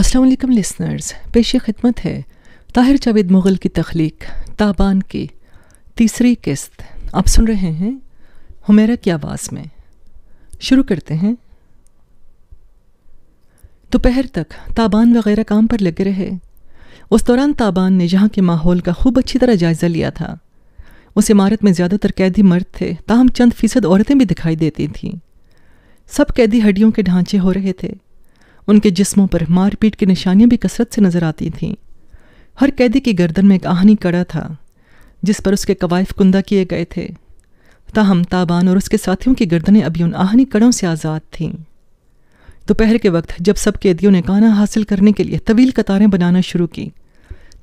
असलम वालेकुम लिसनर्स पेश खिदमत है ताहिर जावेद मुग़ल की तख्लीक ताबान की तीसरी किस्त आप सुन रहे हैं हुमेरा की आवाज़ में शुरू करते हैं दोपहर तक ताबान वगैरह काम पर लगे रहे उस दौरान ताबान ने जहाँ के माहौल का खूब अच्छी तरह जायज़ा लिया था उस इमारत में ज़्यादातर कैदी मर्द थे ताहम चंद फीसद औरतें भी दिखाई देती थीं सब कैदी हड्डियों के ढांचे हो रहे थे उनके जिस्मों पर मारपीट की निशानियां भी कसरत से नजर आती थीं हर कैदी की गर्दन में एक आहनी कड़ा था जिस पर उसके कवायफ कुंदा किए गए थे ताहम ताबान और उसके साथियों की गर्दनें अभी उन आहनी कड़ों से आज़ाद थीं दोपहर के वक्त जब सब कैदियों ने काना हासिल करने के लिए तवील कतारें बनाना शुरू की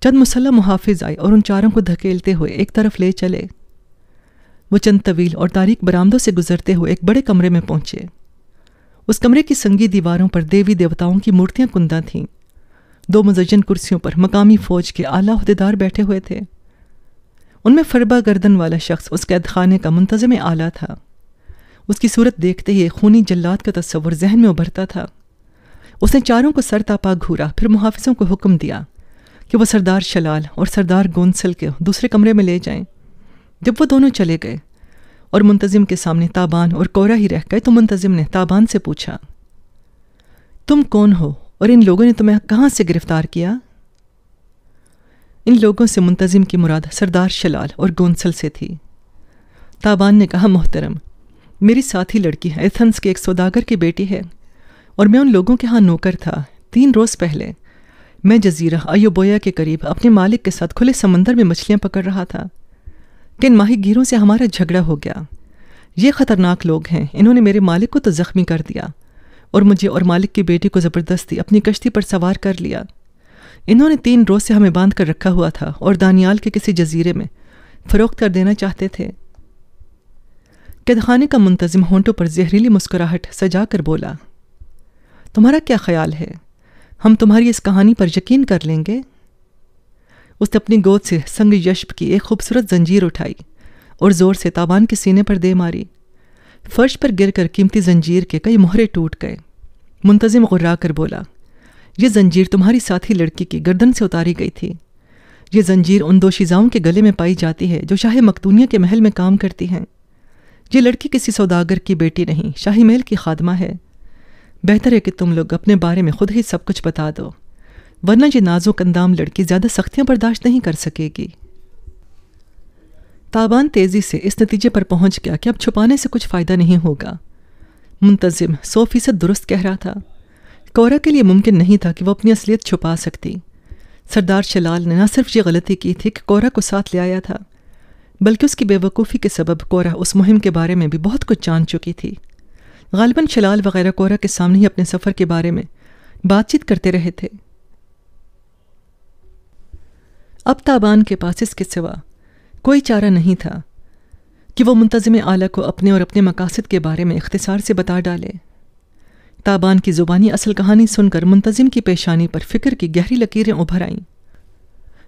चंद मुसल्ला मुहाफिज आए और उन चारों को धकेलते हुए एक तरफ ले चले वो चंद तवील और तारीख बरामदों से गुजरते हुए एक बड़े कमरे में पहुंचे उस कमरे की संगी दीवारों पर देवी देवताओं की मूर्तियां कुंदा थीं दो मुजजन कुर्सियों पर मकामी फौज के आला अहदेदार बैठे हुए थे उनमें फरबा गर्दन वाला शख्स उस कैद खाने का मुंतजम आला था उसकी सूरत देखते ही खूनी जल्लाद का तस्वर जहन में उभरता था उसने चारों को सर तापा घूरा फिर मुहाफिजों को हुक्म दिया कि वह सरदार शलाल और सरदार गोंसल के दूसरे कमरे में ले जाएं। जब वो दोनों चले गए और मुंतजिम के सामने ताबान और कोरा ही रह गए तो मुंतजिम ने ताबान से पूछा तुम कौन हो और इन लोगों ने तुम्हें कहाँ से गिरफ्तार किया इन लोगों से मुंतजिम की मुराद सरदार शलाल और गोंसल से थी ताबान ने कहा मोहतरम मेरी साथी लड़की है एथंस के एक सौदागर की बेटी है और मैं उन लोगों के यहाँ नौकर था तीन रोज़ पहले मैं जजीरा अयोबोया के करीब अपने मालिक के साथ खुले समंदर में मछलियाँ पकड़ रहा था कि इन माही गिरों से हमारा झगड़ा हो गया ये ख़तरनाक लोग हैं इन्होंने मेरे मालिक को तो ज़ख्मी कर दिया और मुझे और मालिक की बेटी को ज़बरदस्ती अपनी कश्ती पर सवार कर लिया इन्होंने तीन रोज़ से हमें बांध कर रखा हुआ था और दानियाल के किसी जजीरे में फ़रोख्त कर देना चाहते थे कैदखाने का मुंतजिम होंटों पर जहरीली मुस्कुराहट सजा कर बोला तुम्हारा क्या ख्याल है हम तुम्हारी इस कहानी पर यकीन कर लेंगे उसने अपनी गोद से संग यश्प की एक खूबसूरत जंजीर उठाई और ज़ोर से ताबान के सीने पर दे मारी फर्श पर गिर कर कीमती जंजीर के कई मोहरे टूट गए मुंतजिम गुर्रा कर बोला ये जंजीर तुम्हारी साथी लड़की की गर्दन से उतारी गई थी ये जंजीर उन दो शिजाओं के गले में पाई जाती है जो शाह मकदूनिया के महल में काम करती हैं ये लड़की किसी सौदागर की बेटी नहीं शाही महल की खादमा है बेहतर है कि तुम लोग अपने बारे में खुद ही सब कुछ बता दो वरना ये नाजुक अंदाम लड़की ज़्यादा सख्तियाँ बर्दाश्त नहीं कर सकेगी ताबान तेज़ी से इस नतीजे पर पहुंच गया कि अब छुपाने से कुछ फ़ायदा नहीं होगा मुंतजिम सौ फीसद दुरुस्त कह रहा था कौरा के लिए मुमकिन नहीं था कि वह अपनी असलियत छुपा सकती सरदार शलाल ने न सिर्फ ये गलती की थी कि कौरा को साथ ले आया था बल्कि उसकी बेवकूफ़ी के सबब कोरा उस मुहिम के बारे में भी बहुत कुछ जान चुकी थी गालिबा शलाल वगैरह कोरा के सामने ही अपने सफ़र के बारे में बातचीत करते रहे थे अब ताबान के पास इसके सिवा कोई चारा नहीं था कि वो मुंतज़म आला को अपने और अपने मकासद के बारे में इख्तसार से बता डाले ताबान की ज़ुबानी असल कहानी सुनकर मुंतजिम की पेशानी पर फिक्र की गहरी लकीरें उभर आईं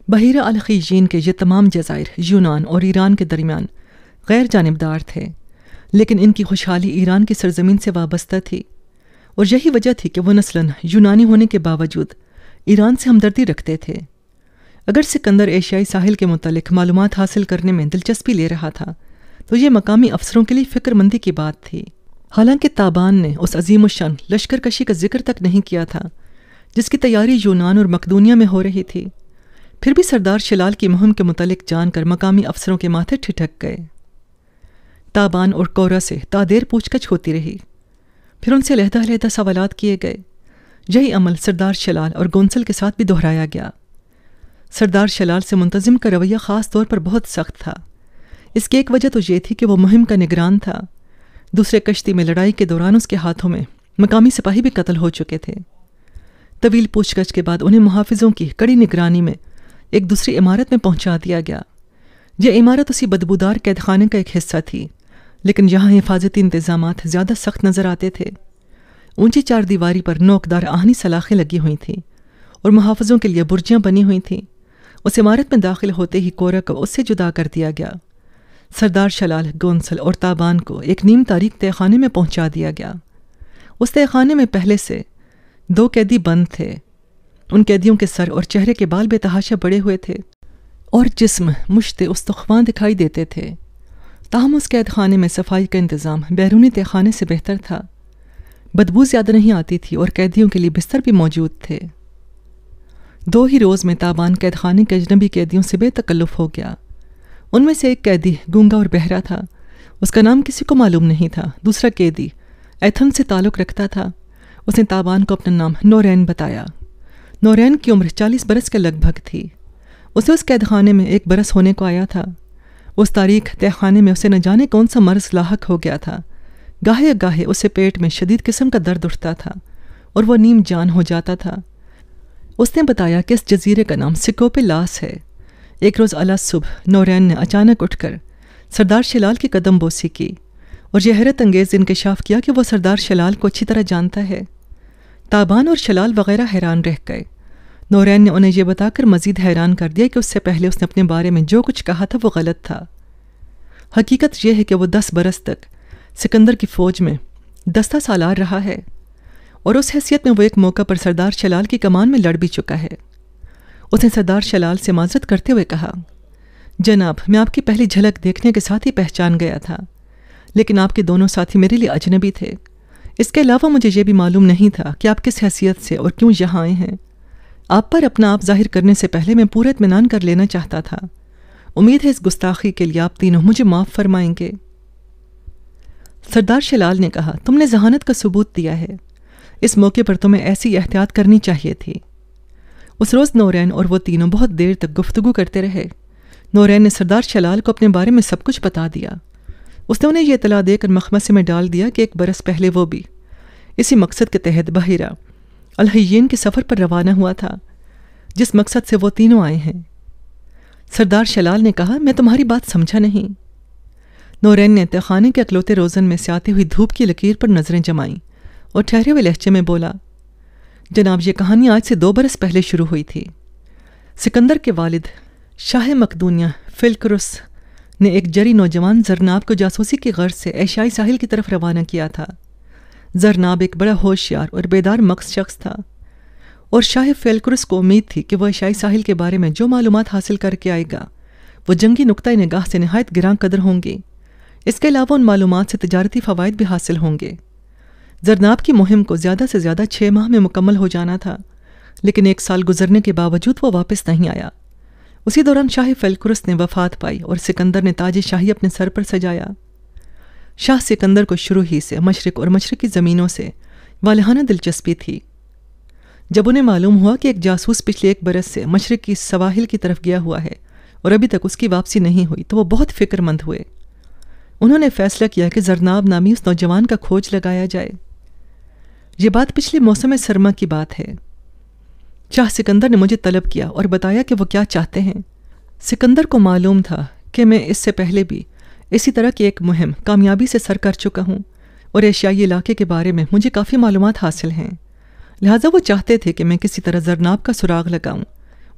बहिरा अलखीजीन के ये तमाम जजायर यूनान और ईरान के दरमियान गैर जानबदार थे लेकिन इनकी खुशहाली ईरान की सरजमीन से वाबस्ता थी और यही वजह थी कि वह नस्लन यूनानी होने के बावजूद ईरान से हमदर्दी रखते थे अगर सिकंदर एशियाई साहिल के मुतलिक मालूम हासिल करने में दिलचस्पी ले रहा था तो ये मकामी अफसरों के लिए फिक्रमंदी की बात थी हालांकि ताबान ने उस अजीम शान लश्कर कशी का जिक्र तक नहीं किया था जिसकी तैयारी यूनान और मकदूनिया में हो रही थी फिर भी सरदार शिलाल की मुहिम के मुतलिक जानकर मकामी अफसरों के माथे ठिठक गए ताबान और कोरा से तादेर पूछताछ होती रही फिर उनसे लहदा लहदा सवालत किए गए यही अमल सरदार शलाल और गोंसल के साथ भी दोहराया गया सरदार शलाल से मुंतजिम का रवैया ख़ास तौर पर बहुत सख्त था इसकी एक वजह तो यह थी कि वह मुहिम का निगरान था दूसरे कश्ती में लड़ाई के दौरान उसके हाथों में मकामी सिपाही भी कत्ल हो चुके थे तवील पूछगछ के बाद उन्हें मुहाफिजों की कड़ी निगरानी में एक दूसरी इमारत में पहुंचा दिया गया यह इमारत उसी बदबूदार कैदखाने का एक हिस्सा थी लेकिन यहाँ हिफाजती इंतजाम ज़्यादा सख्त नज़र आते थे ऊंची चार दीवारी पर नोकदार आहनी सलाखें लगी हुई थीं और मुहाफजों के लिए बुर्जियाँ बनी हुई थीं उस इमारत में दाखिल होते ही कोरा को उससे जुदा कर दिया गया सरदार शलाल गोंसल और ताबान को एक नीम तारीख तहखाने में पहुंचा दिया गया उस तहखाने में पहले से दो कैदी बंद थे उन कैदियों के सर और चेहरे के बाल बेतहाशा बड़े हुए थे और जिस्म मुश्त उस्तख्वान दिखाई देते थे ताहम उस कैद खाने में सफाई का इंतज़ाम बैरूनी तहखाने से बेहतर था बदबू ज़्यादा नहीं आती थी और कैदियों के लिए बिस्तर भी मौजूद थे दो ही रोज़ में ताबान कैदखाने के अजनबी कैदियों से बेतकल्लुफ़ हो गया उनमें से एक कैदी गंगा और बहरा था उसका नाम किसी को मालूम नहीं था दूसरा कैदी एथन से ताल्लुक़ रखता था उसने ताबान को अपना नाम नौरैन बताया नौरैन की उम्र चालीस बरस के लगभग थी उसे उस कैदखाने में एक बरस होने को आया था उस तारीख तहखाने में उसे न जाने कौन सा मर्ज लाक हो गया था गाहे गाहे उसे पेट में शदीद किस्म का दर्द उठता था और वह नीम जान हो जाता था उसने बताया कि इस जजीरे का नाम सिकोप लास है एक रोज़ अला सुबह नौरैन ने अचानक उठकर सरदार शलाल की कदम बोसी की और यह हैरत अंगेज़ इनकशाफ किया कि वह सरदार शलाल को अच्छी तरह जानता है ताबान और शलाल वगैरह हैरान रह गए नौरैन ने उन्हें यह बताकर मजीद हैरान कर दिया कि उससे पहले उसने अपने बारे में जो कुछ कहा था वो गलत था हकीकत यह है कि वह दस बरस तक सिकंदर की फ़ौज में दस्ता सालार रहा है और उस हैसियत में वो एक मौका पर सरदार शलाल की कमान में लड़ भी चुका है उसने सरदार शलाल से माजरत करते हुए कहा जनाब मैं आपकी पहली झलक देखने के साथ ही पहचान गया था लेकिन आपके दोनों साथी मेरे लिए अजनबी थे इसके अलावा मुझे ये भी मालूम नहीं था कि आप किस हैसियत से और क्यों यहाँ आए हैं आप पर अपना आप जाहिर करने से पहले मैं पूरा इतमान कर लेना चाहता था उम्मीद है इस गुस्ताखी के लिए आप तीनों मुझे माफ़ फरमाएंगे सरदार शलाल ने कहा तुमने जहानत का सबूत दिया है इस मौके पर तुम्हें ऐसी एहतियात करनी चाहिए थी उस रोज़ नौरैन और वो तीनों बहुत देर तक गुफ्तु करते रहे नौरैन ने सरदार शलाल को अपने बारे में सब कुछ बता दिया उसने उन्हें यह इतला देकर मखमसे में डाल दिया कि एक बरस पहले वो भी इसी मकसद के तहत बहिरा अलहैन के सफ़र पर रवाना हुआ था जिस मकसद से वो तीनों आए हैं सरदार शलाल ने कहा मैं तुम्हारी बात समझा नहीं नौरैन ने तहखाने के अकलौते रोज़न में से आती हुई धूप की लकीर पर नज़रें जमाईं और ठहरे हुए लहजे में बोला जनाब ये कहानी आज से दो बरस पहले शुरू हुई थी सिकंदर के वालिद शाह मकदूनिया फिलक्रुस ने एक जरी नौजवान जरनाब को जासूसी की गर्ज से एशियाई साहिल की तरफ रवाना किया था जरनाब एक बड़ा होशियार और बेदार मक्स शख्स था और शाह फेलक्रस को उम्मीद थी कि वह एशियाई साहिल के बारे में जो मालूम हासिल करके आएगा वह जंगी नुकतः निगाह से नहायत ग्रां कदर होंगी इसके अलावा उन मालूम से तजारती फ़वाद भी हासिल होंगे जरनाब की मुहिम को ज़्यादा से ज़्यादा छः माह में मुकम्मल हो जाना था लेकिन एक साल गुजरने के बावजूद वो वापस नहीं आया उसी दौरान शाह फलकुरस ने वफात पाई और सिकंदर ने ताज शाही अपने सर पर सजाया शाह सिकंदर को शुरू ही से मशरक और मशरकी ज़मीनों से वालहाना दिलचस्पी थी जब उन्हें मालूम हुआ कि एक जासूस पिछले एक बरस से मशरक की सवाहिल की तरफ गया हुआ है और अभी तक उसकी वापसी नहीं हुई तो वह बहुत फिक्रमंद हुए उन्होंने फैसला किया कि जरनाब नामी उस नौजवान का खोज लगाया जाए ये बात पिछले मौसम सरमा की बात है चाह सिकंदर ने मुझे तलब किया और बताया कि वो क्या चाहते हैं सिकंदर को मालूम था कि मैं इससे पहले भी इसी तरह की एक मुहिम कामयाबी से सर कर चुका हूँ और एशियाई इलाके के बारे में मुझे काफ़ी मालूम हासिल हैं लिहाजा वो चाहते थे कि मैं किसी तरह जरनाब का सुराग लगाऊं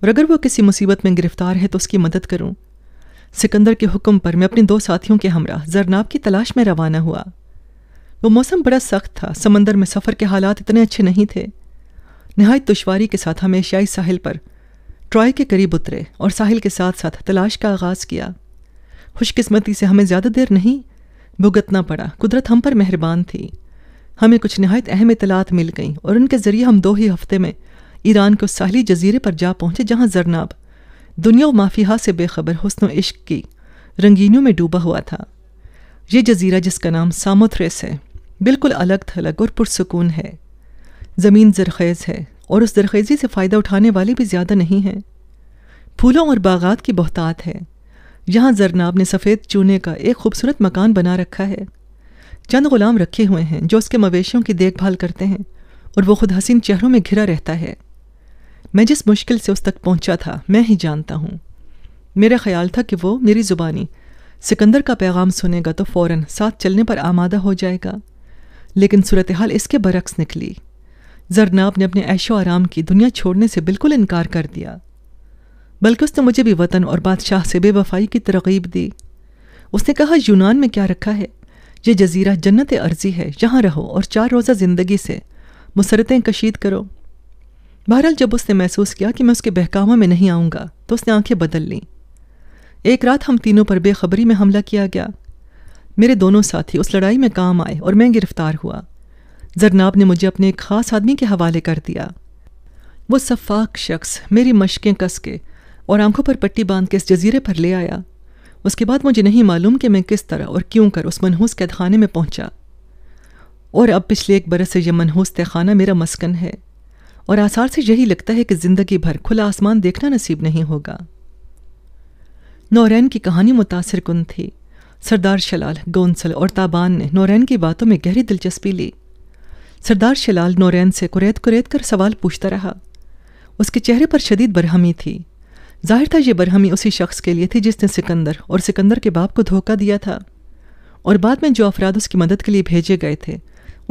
और अगर वो किसी मुसीबत में गिरफ्तार है तो उसकी मदद करूं सिकंदर के हुक्म पर मैं अपने दो साथियों के हमरा जरनाब की तलाश में रवाना हुआ वो मौसम बड़ा सख्त था समंदर में सफ़र के हालात इतने अच्छे नहीं थे नहायत दुशारी के साथ हम एशियाई साहिल पर ट्रॉय के करीब उतरे और साहिल के साथ साथ तलाश का आगाज़ किया खुशकस्मती से हमें ज़्यादा देर नहीं भुगतना पड़ा कुदरत हम पर मेहरबान थी हमें कुछ नहायत अहम इतलात मिल गईं और उनके ज़रिए हम दो ही हफ्ते में ईरान के साहली जजीरे पर जा पहुँचे जहाँ जरनाब दुनिया व माफिया से बेखबर हसन इश्क की रंगीनियों में डूबा हुआ था ये जजीरा जिसका नाम सामोथ्रेस है बिल्कुल अलग थलग और पुरसकून है ज़मीन जरखेज़ है और उस जरखेज़ी से फ़ायदा उठाने वाले भी ज़्यादा नहीं हैं फूलों और बागात की बहतात है यहाँ जरनाब ने सफ़ेद चूने का एक खूबसूरत मकान बना रखा है चंद गुलाम रखे हुए हैं जो उसके मवेशियों की देखभाल करते हैं और वो खुद हसीन चेहरों में घिरा रहता है मैं जिस मुश्किल से उस तक पहुँचा था मैं ही जानता हूँ मेरा ख्याल था कि वो मेरी ज़ुबानी सिकंदर का पैगाम सुनेगा तो फ़ौर साथ चलने पर आमादा हो जाएगा लेकिन सूरत हाल इसके बरक्स निकली जरनाब ने अपने ऐशो आराम की दुनिया छोड़ने से बिल्कुल इनकार कर दिया बल्कि उसने मुझे भी वतन और बादशाह से बेवफाई की तरगीब दी उसने कहा यूनान में क्या रखा है ये जजीरा जन्नत अर्जी है यहाँ रहो और चार रोज़ा ज़िंदगी से मुसरतें कशीद करो बहरहाल जब उसने महसूस किया कि मैं उसके बहकामा में नहीं आऊँगा तो उसने आंखें बदल लीं एक रात हम तीनों पर बेखबरी में हमला किया गया मेरे दोनों साथी उस लड़ाई में काम आए और मैं गिरफ्तार हुआ जरनाब ने मुझे अपने एक ख़ास आदमी के हवाले कर दिया वो सफाक शख्स मेरी मशकें कस के और आंखों पर पट्टी बांध के इस जजीरे पर ले आया उसके बाद मुझे नहीं मालूम कि मैं किस तरह और क्यों कर उस मनहूस कैदखाने में पहुंचा और अब पिछले एक बरस से यह मनहूस तहखाना मेरा मस्कन है और आसार से यही लगता है कि ज़िंदगी भर खुला आसमान देखना नसीब नहीं होगा नौरैन की कहानी मुतासर कन थी सरदार शलाल गोंसल और ताबान ने नौरैन की बातों में गहरी दिलचस्पी ली सरदार शलाल नौरैन से कुरेद कुरेद कर सवाल पूछता रहा उसके चेहरे पर शदीद बरहमी थी जाहिर था यह बरहमी उसी शख्स के लिए थी जिसने सिकंदर और सिकंदर के बाप को धोखा दिया था और बाद में जो अफराद उसकी मदद के लिए भेजे गए थे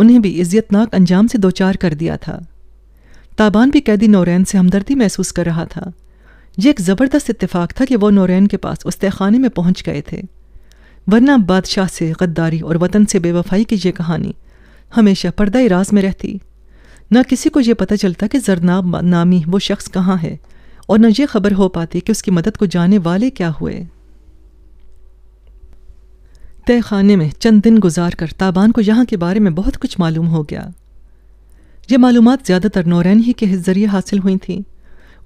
उन्हें भी इज्जतनाक अंजाम से दोचार कर दिया था ताबान भी कैदी नौरैन से हमदर्दी महसूस कर रहा था यह एक ज़बरदस्त इतफाक़ था कि वह नौरैन के पास उस्ते खाने में पहुंच गए थे वरना बादशाह से गद्दारी और वतन से बेवफाई की यह कहानी हमेशा पर्दा इराज में रहती न किसी को ये पता चलता कि जरनाब नामी वो शख्स कहाँ है और न यह खबर हो पाती कि उसकी मदद को जाने वाले क्या हुए तय खाने में चंद दिन गुजार कर ताबान को यहाँ के बारे में बहुत कुछ मालूम हो गया ये मालूम ज़्यादातर नौरैन ही के ज़रिए हासिल हुई थी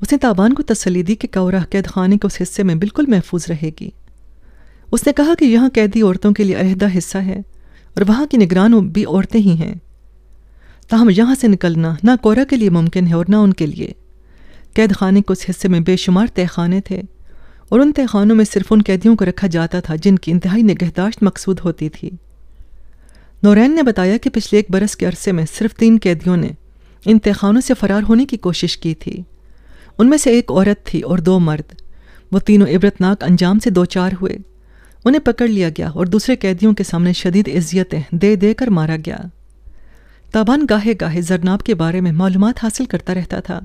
उसने ताबान को तसली दी कि कौरा कैद खाने के उस हिस्से में बिल्कुल महफूज रहेगी उसने कहा कि यहाँ कैदी औरतों के लिए अलहदा हिस्सा है और वहाँ की निगरान भी औरतें ही हैं ताहम यहाँ से निकलना ना कोरा के लिए मुमकिन है और ना उनके लिए कैद खाने के उस हिस्से में बेशुमार तहखाने थे और उन तहखानों में सिर्फ उन कैदियों को रखा जाता था जिनकी इंतहाई निगहदाश्त मकसूद होती थी नौरैन ने बताया कि पिछले एक बरस के अरसे में सिर्फ तीन कैदियों ने इन तहखानों से फ़रार होने की कोशिश की थी उनमें से एक औरत थी और दो मर्द वो तीनों इबरतनाक अंजाम से दो चार हुए उन्हें पकड़ लिया गया और दूसरे कैदियों के सामने शदीद इज्जतें दे दे कर मारा गया ताबान गाहे गाहे जरनाब के बारे में मालूम हासिल करता रहता था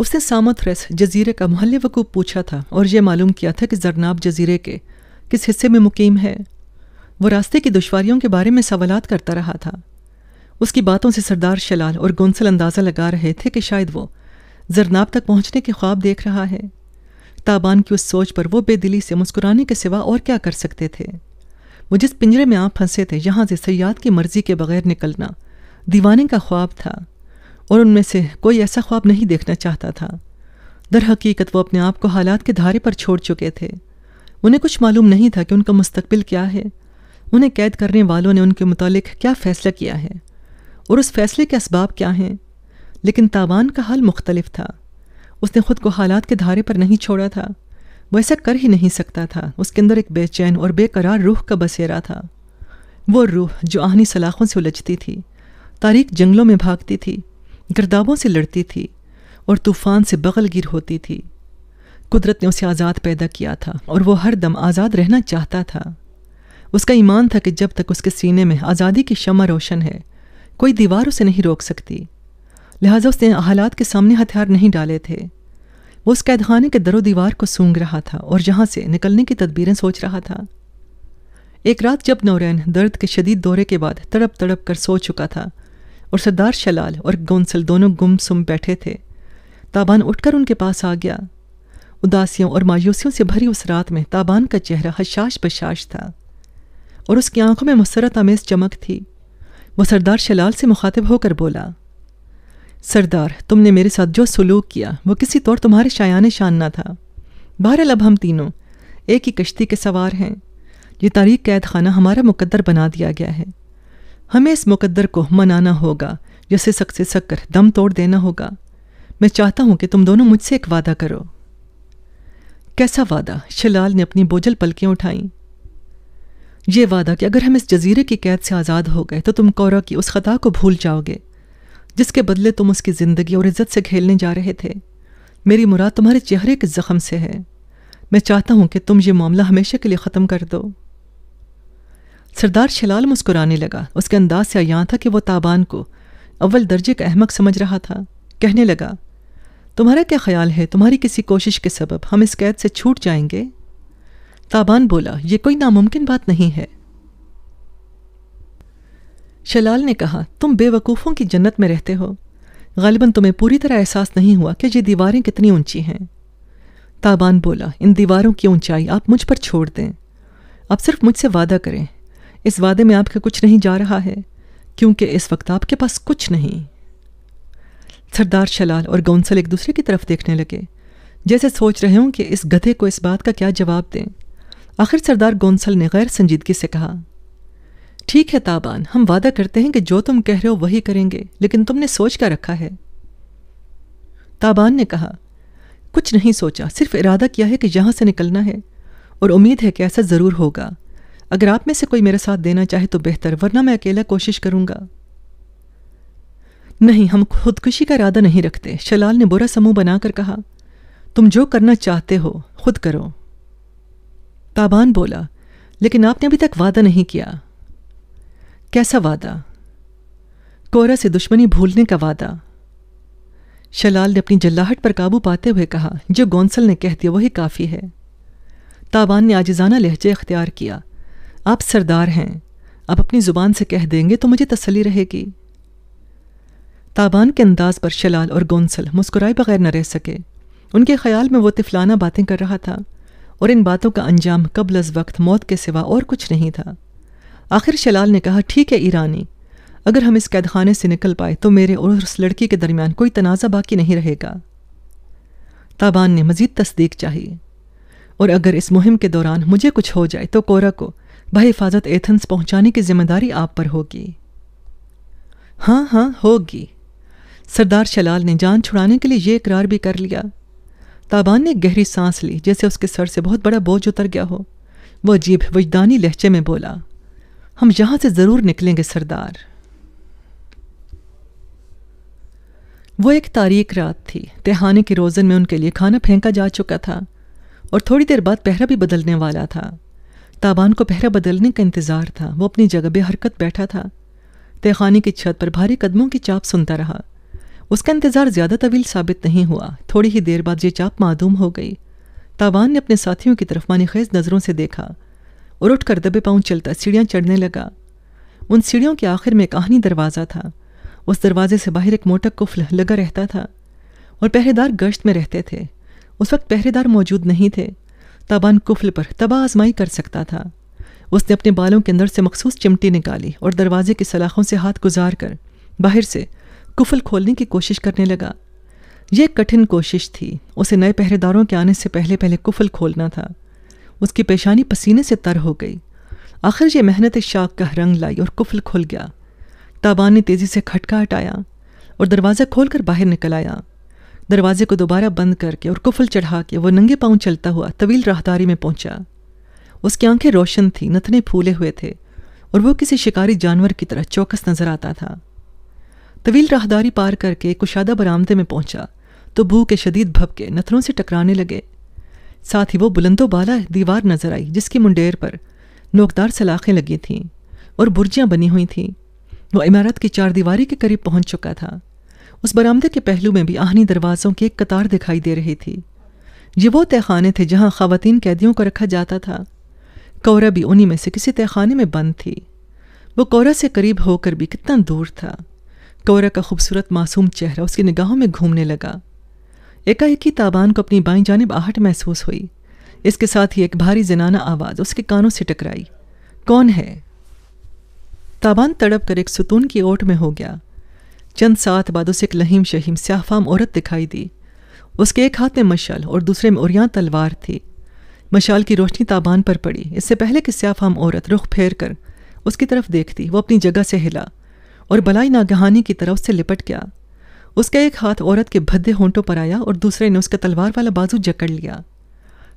उसने सामथ्रेस जजीरे का मोहल्ले वकूब पूछा था और यह मालूम किया था कि जरनाब जजीरे के किस हिस्से में मुकीम है वो रास्ते की दुशवारियों के बारे में सवाल करता रहा था उसकी बातों से सरदार शलाल और गुंसल अंदाज़ा लगा रहे थे कि शायद वो जरनाब तक पहुंचने के ख्वाब देख रहा है ताबान की उस सोच पर वो बेदिली से मुस्कुराने के सिवा और क्या कर सकते थे वो जिस पिंजरे में आप फंसे थे यहाँ से सयाद की मर्जी के बगैर निकलना दीवाने का ख्वाब था और उनमें से कोई ऐसा ख्वाब नहीं देखना चाहता था दर हकीकत वो अपने आप को हालात के धारे पर छोड़ चुके थे उन्हें कुछ मालूम नहीं था कि उनका मुस्तबिल क्या है उन्हें कैद करने वालों ने उनके मुतालिक क्या फ़ैसला किया है और उस फैसले के इसबाब क्या हैं लेकिन तावान का हल मुख्तलिफ था उसने खुद को हालात के धारे पर नहीं छोड़ा था वो ऐसा कर ही नहीं सकता था उसके अंदर एक बेचैन और बेकरार रूह का बसेरा था वो रूह जो आहनी सलाखों से उलझती थी तारीख जंगलों में भागती थी गर्दाबों से लड़ती थी और तूफ़ान से बगलगिर होती थी कुदरत ने उसे आज़ाद पैदा किया था और वो हर दम आज़ाद रहना चाहता था उसका ईमान था कि जब तक उसके सीने में आज़ादी की शमा रोशन है कोई दीवार उसे नहीं रोक सकती लिहाजा उसने हालात के सामने हथियार नहीं डाले थे वो उस कैदखाने के दरो दीवार को सूंघ रहा था और जहाँ से निकलने की तदबीरें सोच रहा था एक रात जब नौरैन दर्द के शदीद दौरे के बाद तड़प तड़प कर सो चुका था और सरदार शलाल और गौंसल दोनों गुम सुम बैठे थे ताबान उठकर उनके पास आ गया उदासियों और मायूसियों से भरी उस रात में ताबान का चेहरा हशाश बशाश था और उसकी आंखों में मसरत आमेज चमक थी वह सरदार शलाल से मुखातिब होकर बोला सरदार तुमने मेरे साथ जो सलूक किया वो किसी तौर तुम्हारे शायान शान ना था बहरहाल अब हम तीनों एक ही कश्ती के सवार हैं ये तारीख कैद खाना हमारा मुकद्दर बना दिया गया है हमें इस मुकद्दर को मनाना होगा जैसे सक से सक कर दम तोड़ देना होगा मैं चाहता हूँ कि तुम दोनों मुझसे एक वादा करो कैसा वादा शलाल ने अपनी बोझल पलकें उठाईं ये वादा कि अगर हम इस जजीरे की कैद से आज़ाद हो गए तो तुम कौरव की उस खता को भूल जाओगे जिसके बदले तुम उसकी ज़िंदगी और इज्जत से खेलने जा रहे थे मेरी मुराद तुम्हारे चेहरे के जख्म से है मैं चाहता हूँ कि तुम ये मामला हमेशा के लिए ख़त्म कर दो सरदार शलाल मुस्कुराने लगा उसके अंदाज से आया था कि वह ताबान को अव्वल दर्जे का अहमक समझ रहा था कहने लगा तुम्हारा क्या ख्याल है तुम्हारी किसी कोशिश के सबब हम इस कैद से छूट जाएंगे ताबान बोला ये कोई नामुमकिन बात नहीं है शलाल ने कहा तुम बेवकूफ़ों की जन्नत में रहते हो गालिबा तुम्हें पूरी तरह एहसास नहीं हुआ कि ये दीवारें कितनी ऊंची हैं ताबान बोला इन दीवारों की ऊंचाई आप मुझ पर छोड़ दें आप सिर्फ मुझसे वादा करें इस वादे में आपका कुछ नहीं जा रहा है क्योंकि इस वक्त आपके पास कुछ नहीं सरदार शलाल और गौंसल एक दूसरे की तरफ देखने लगे जैसे सोच रहे हों कि इस गधे को इस बात का क्या जवाब दें आखिर सरदार गौंसल ने गैर संजीदगी से कहा ठीक है ताबान हम वादा करते हैं कि जो तुम कह रहे हो वही करेंगे लेकिन तुमने सोच क्या रखा है ताबान ने कहा कुछ नहीं सोचा सिर्फ इरादा किया है कि यहां से निकलना है और उम्मीद है कि ऐसा ज़रूर होगा अगर आप में से कोई मेरा साथ देना चाहे तो बेहतर वरना मैं अकेला कोशिश करूंगा नहीं हम खुदकुशी का इरादा नहीं रखते शलाल ने बुरा समूह बनाकर कहा तुम जो करना चाहते हो खुद करो ताबान बोला लेकिन आपने अभी तक वादा नहीं किया कैसा वादा कोरा से दुश्मनी भूलने का वादा शलाल ने अपनी जल्लाहट पर काबू पाते हुए कहा जो गौंसल ने कह दिया वही काफ़ी है ताबान ने आजिज़ाना लहजे अख्तियार किया आप सरदार हैं आप अपनी ज़ुबान से कह देंगे तो मुझे तसली रहेगी ताबान के अंदाज पर शलाल और गौंसल मुस्कुराए बगैर न रह सके उनके ख्याल में वो तिफलाना बातें कर रहा था और इन बातों का अंजाम कबल वक्त मौत के सिवा और कुछ नहीं था आखिर शलाल ने कहा ठीक है ईरानी अगर हम इस कैद खाने से निकल पाए तो मेरे और उस लड़की के दरमियान कोई तनाज़ा बाकी नहीं रहेगा ताबान ने मज़ीद तस्दीक चाहिए और अगर इस मुहिम के दौरान मुझे कुछ हो जाए तो कोरा को बहिफाजत एथेंस पहुंचाने की जिम्मेदारी आप पर होगी हाँ हाँ होगी सरदार शलाल ने जान छुड़ाने के लिए यह इकरार भी कर लिया ताबान ने गहरी सांस ली जैसे उसके सर से बहुत बड़ा बोझ उतर गया हो वह अजीब वजदानी लहजे में बोला हम यहां से जरूर निकलेंगे सरदार वो एक तारीख रात थी तेहाने के रोज़न में उनके लिए खाना फेंका जा चुका था और थोड़ी देर बाद पहरा भी बदलने वाला था ताबान को पहरा बदलने का इंतज़ार था वो अपनी जगह बेहरकत बैठा था तहखाने की छत पर भारी कदमों की चाप सुनता रहा उसका इंतज़ार ज़्यादा तवील साबित नहीं हुआ थोड़ी ही देर बाद ये चाप मादूम हो गई ताबान ने अपने साथियों की तरफ मानी खेज नज़रों से देखा और उठकर दबे पांव चलता सीढ़ियाँ चढ़ने लगा उन सीढ़ियों के आखिर में कहानी दरवाज़ा था उस दरवाजे से बाहर एक मोटा कुफल लगा रहता था और पहरेदार गश्त में रहते थे उस वक्त पहरेदार मौजूद नहीं थे ताबान कुफल पर तबाह आजमाई कर सकता था उसने अपने बालों के अंदर से मखसूस चिमटी निकाली और दरवाजे की सलाखों से हाथ गुजार कर बाहर से कुफल खोलने की कोशिश करने लगा यह कठिन कोशिश थी उसे नए पहरेदारों के आने से पहले पहले कुफल खोलना था उसकी पेशानी पसीने से तर हो गई आखिर ये मेहनत शाख का रंग लाई और कुफल खुल गया ताबान ने तेज़ी से खटका हटाया और दरवाज़ा खोलकर बाहर निकल आया दरवाजे को दोबारा बंद करके और कुफल चढ़ा के वो नंगे पाँव चलता हुआ तवील राहदारी में पहुंचा उसकी आंखें रोशन थीं नथने फूले हुए थे और वो किसी शिकारी जानवर की तरह चौकस नजर आता था तवील राहदारी पार करके कुशादा बरामदे में पहुंचा तो भू के शदीद भबके नथनों से टकराने लगे साथ ही वो बुलंदोबाला दीवार नजर आई जिसकी मुंडेर पर नोकदार सलाखें लगी थीं और बुर्जियाँ बनी हुई थीं वो इमारत की चार दीवारी के करीब पहुंच चुका था उस बरामदे के पहलू में भी आहनी दरवाज़ों की एक कतार दिखाई दे रही थी ये वो तहखाने थे जहाँ खातन कैदियों को रखा जाता था कौरा भी उन्हीं में से किसी तहखाने में बंद थी वो कौरा से करीब होकर भी कितना दूर था कौरा का खूबसूरत मासूम चेहरा उसकी निगाहों में घूमने लगा एकाएक ताबान को अपनी बाई जानब आहट महसूस हुई इसके साथ ही एक भारी जनाना आवाज़ उसके कानों से टकराई कौन है ताबान तड़प कर एक सुतून की ओट में हो गया चंद साथ बाद उसे एक लहीम शहीम स्याहफाम औरत दिखाई दी उसके एक हाथ में मशाल और दूसरे में उरिया तलवार थी मशाल की रोशनी ताबान पर पड़ी इससे पहले कि स्याहफाम औरत रुख फेर कर उसकी तरफ देखती वो अपनी जगह से हिला और बलाई नागहानी की तरफ से लिपट गया उसका एक हाथ औरत के भद्दे होंठों पर आया और दूसरे ने उसका तलवार वाला बाजू जकड़ लिया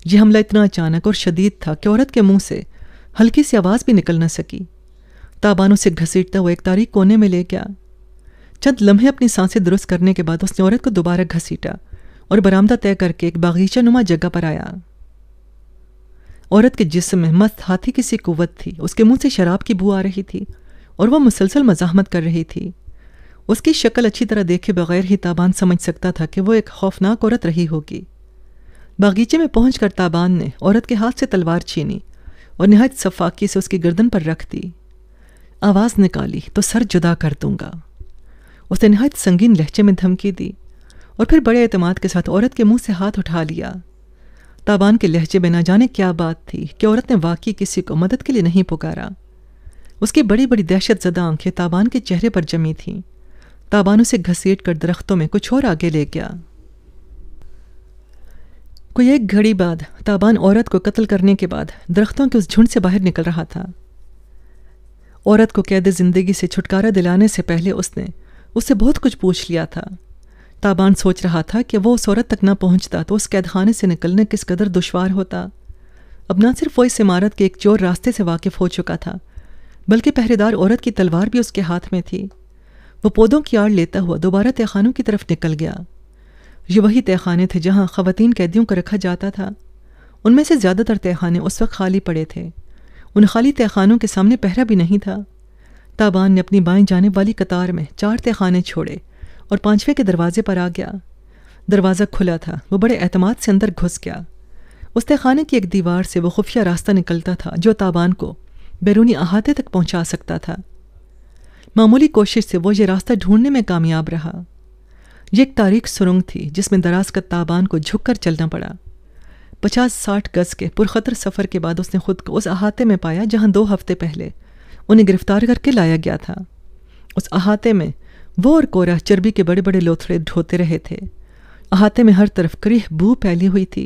यह हमला इतना अचानक और शदीद था कि औरत के मुंह से हल्की सी आवाज़ भी निकल न सकी ताबानों से घसीटता हुआ एक तारीख कोने में ले गया चंद लम्हे अपनी सांसें दुरुस्त करने के बाद उसने औरत को दोबारा घसीटा और बरामदा तय करके एक बागीचा नुमा जगह पर आया औरत के जिस्म में मस्त हाथी की सी कुत थी उसके मुंह से शराब की बू आ रही थी और वह मुसलसल मजाहमत कर रही थी उसकी शक्ल अच्छी तरह देखे बगैर ही ताबान समझ सकता था कि वो एक खौफनाक औरत रही होगी बागीचे में पहुँच कर ताबान ने औरत के हाथ से तलवार छीनी और नहायत सफाकी से उसकी गर्दन पर रख दी आवाज़ निकाली तो सर जुदा कर दूंगा उसने नहायत संगीन लहजे में धमकी दी और फिर बड़े अतमाद के साथ औरत के मुंह से हाथ उठा लिया ताबान के लहजे में ना जाने क्या बात थी कि औरत ने वाकई किसी को मदद के लिए नहीं पुकारा उसकी बड़ी बड़ी दहशत जदा आंखें ताबान के चेहरे पर जमी थीं ताबान उसे घसीट कर दरख्तों में कुछ और आगे ले गया कोई एक घड़ी बाद ताबान औरत को कत्ल करने के बाद दरख्तों के उस झुंड से बाहर निकल रहा था औरत को कैद जिंदगी से छुटकारा दिलाने से पहले उसने उससे बहुत कुछ पूछ लिया था ताबान सोच रहा था कि वो उस औरत तक ना पहुंचता तो उस कैदखाने से निकलने किस कदर दुशवार होता अब ना सिर्फ वो इस इमारत के एक चोर रास्ते से वाकिफ हो चुका था बल्कि पहरेदार औरत की तलवार भी उसके हाथ में थी वो पौधों की आड़ लेता हुआ दोबारा तहखानों की तरफ निकल गया ये वही तहखाने थे जहाँ ख़वान कैदियों को रखा जाता था उनमें से ज़्यादातर तहखाने उस वक्त खाली पड़े थे उन खाली तहखानों के सामने पहरा भी नहीं था ताबान ने अपनी बाएं जाने वाली कतार में चार तहखाने छोड़े और पाँचवें के दरवाजे पर आ गया दरवाज़ा खुला था वो बड़े अहतमाद से अंदर घुस गया उस तहखाने की एक दीवार से वो खुफिया रास्ता निकलता था जो ताबान को बैरूनी अहाते तक पहुंचा सकता था मामूली कोशिश से वो ये रास्ता ढूंढने में कामयाब रहा ये एक तारीख सुरंग थी जिसमें दराज का ताबान को झुक कर चलना पड़ा पचास साठ गज के पुरखतर सफ़र के बाद उसने खुद को उस अहाते में पाया जहाँ दो हफ्ते पहले उन्हें गिरफ्तार करके लाया गया था उस अहाते में वो और कोरा चर्बी के बड़े बड़े लोथड़े ढोते रहे थे अहाते में हर तरफ करीह बू फैली हुई थी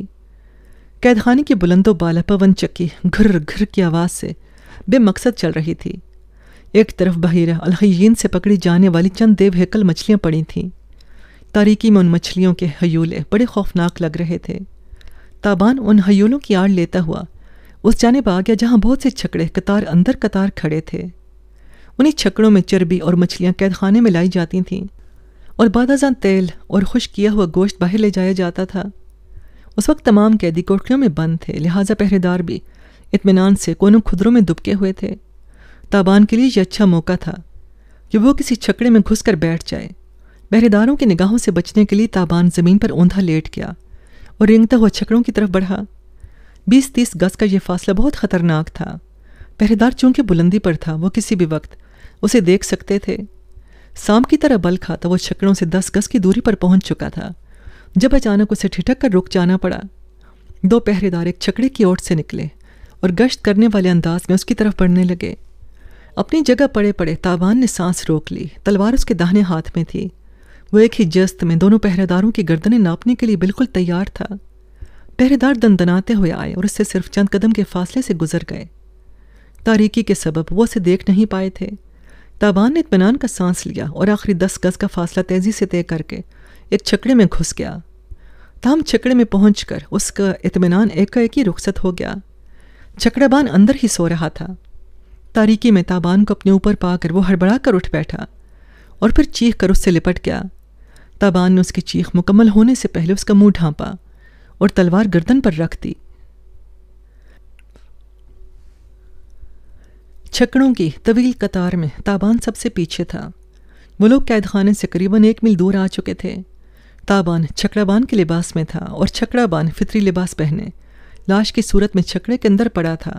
कैदखानी की बुलंदो बाला पवन चक्की घुर घुर की आवाज़ से बेमकसद चल रही थी एक तरफ बहिरा अलहैन से पकड़ी जाने वाली चंद देव हेकल मछलियाँ पड़ी थीं तारीकी में उन मछलियों के हयूले बड़े खौफनाक लग रहे थे ताबान उन हयूलों की आड़ लेता हुआ उस पर आ गया जहाँ बहुत से छकड़े कतार अंदर कतार खड़े थे उन्हीं छकड़ों में चर्बी और मछलियाँ कैद खाने में लाई जाती थीं और बादजा तेल और खुश किया हुआ गोश्त बाहर ले जाया जाता था उस वक्त तमाम कैदी कोठरियों में बंद थे लिहाजा पहरेदार भी इतमान से कोनों खुदरों में दुबके हुए थे ताबान के लिए यह अच्छा मौका था कि वो किसी छकड़े में घुस कर बैठ जाए पहरेदारों की निगाहों से बचने के लिए ताबान ज़मीन पर ऊंधा लेट गया और रेंगता हुआ छकड़ों की तरफ बढ़ा बीस तीस गज का यह फासला बहुत ख़तरनाक था पहरेदार चूंकि बुलंदी पर था वो किसी भी वक्त उसे देख सकते थे सांप की तरह बल खाता वो छकड़ों से दस गज की दूरी पर पहुंच चुका था जब अचानक उसे ठिठक कर रुक जाना पड़ा दो पहरेदार एक छकड़े की ओर से निकले और गश्त करने वाले अंदाज में उसकी तरफ बढ़ने लगे अपनी जगह पड़े पड़े ताबान ने सांस रोक ली तलवार उसके दाहिने हाथ में थी वो एक ही जस्त में दोनों पहरेदारों की गर्दनें नापने के लिए बिल्कुल तैयार था पहरेदार दंदनाते हुए आए और उससे सिर्फ चंद कदम के फासले से गुजर गए तारीकी के सबब वो उसे देख नहीं पाए थे ताबान ने इतमान का सांस लिया और आखिरी दस गज का फासला तेज़ी से तय करके एक छकड़े में घुस गया ताम छकड़े में पहुँच उसका इतमान ही रुख्सत हो गया छकड़ाबान अंदर ही सो रहा था तारीकी में ताबान को अपने ऊपर पाकर वो हड़बड़ा कर उठ बैठा और फिर चीख कर उससे लिपट गया ताबान ने उसकी चीख मुकम्मल होने से पहले उसका मुंह ढांपा और तलवार गर्दन पर रख दी छकड़ों की तवील कतार में ताबान सबसे पीछे था वो लोग कैद खाने से करीबन एक मील दूर आ चुके थे ताबान छकड़ाबान के लिबास में था और छकड़ाबान फितरी लिबास पहने लाश की सूरत में छकड़े के अंदर पड़ा था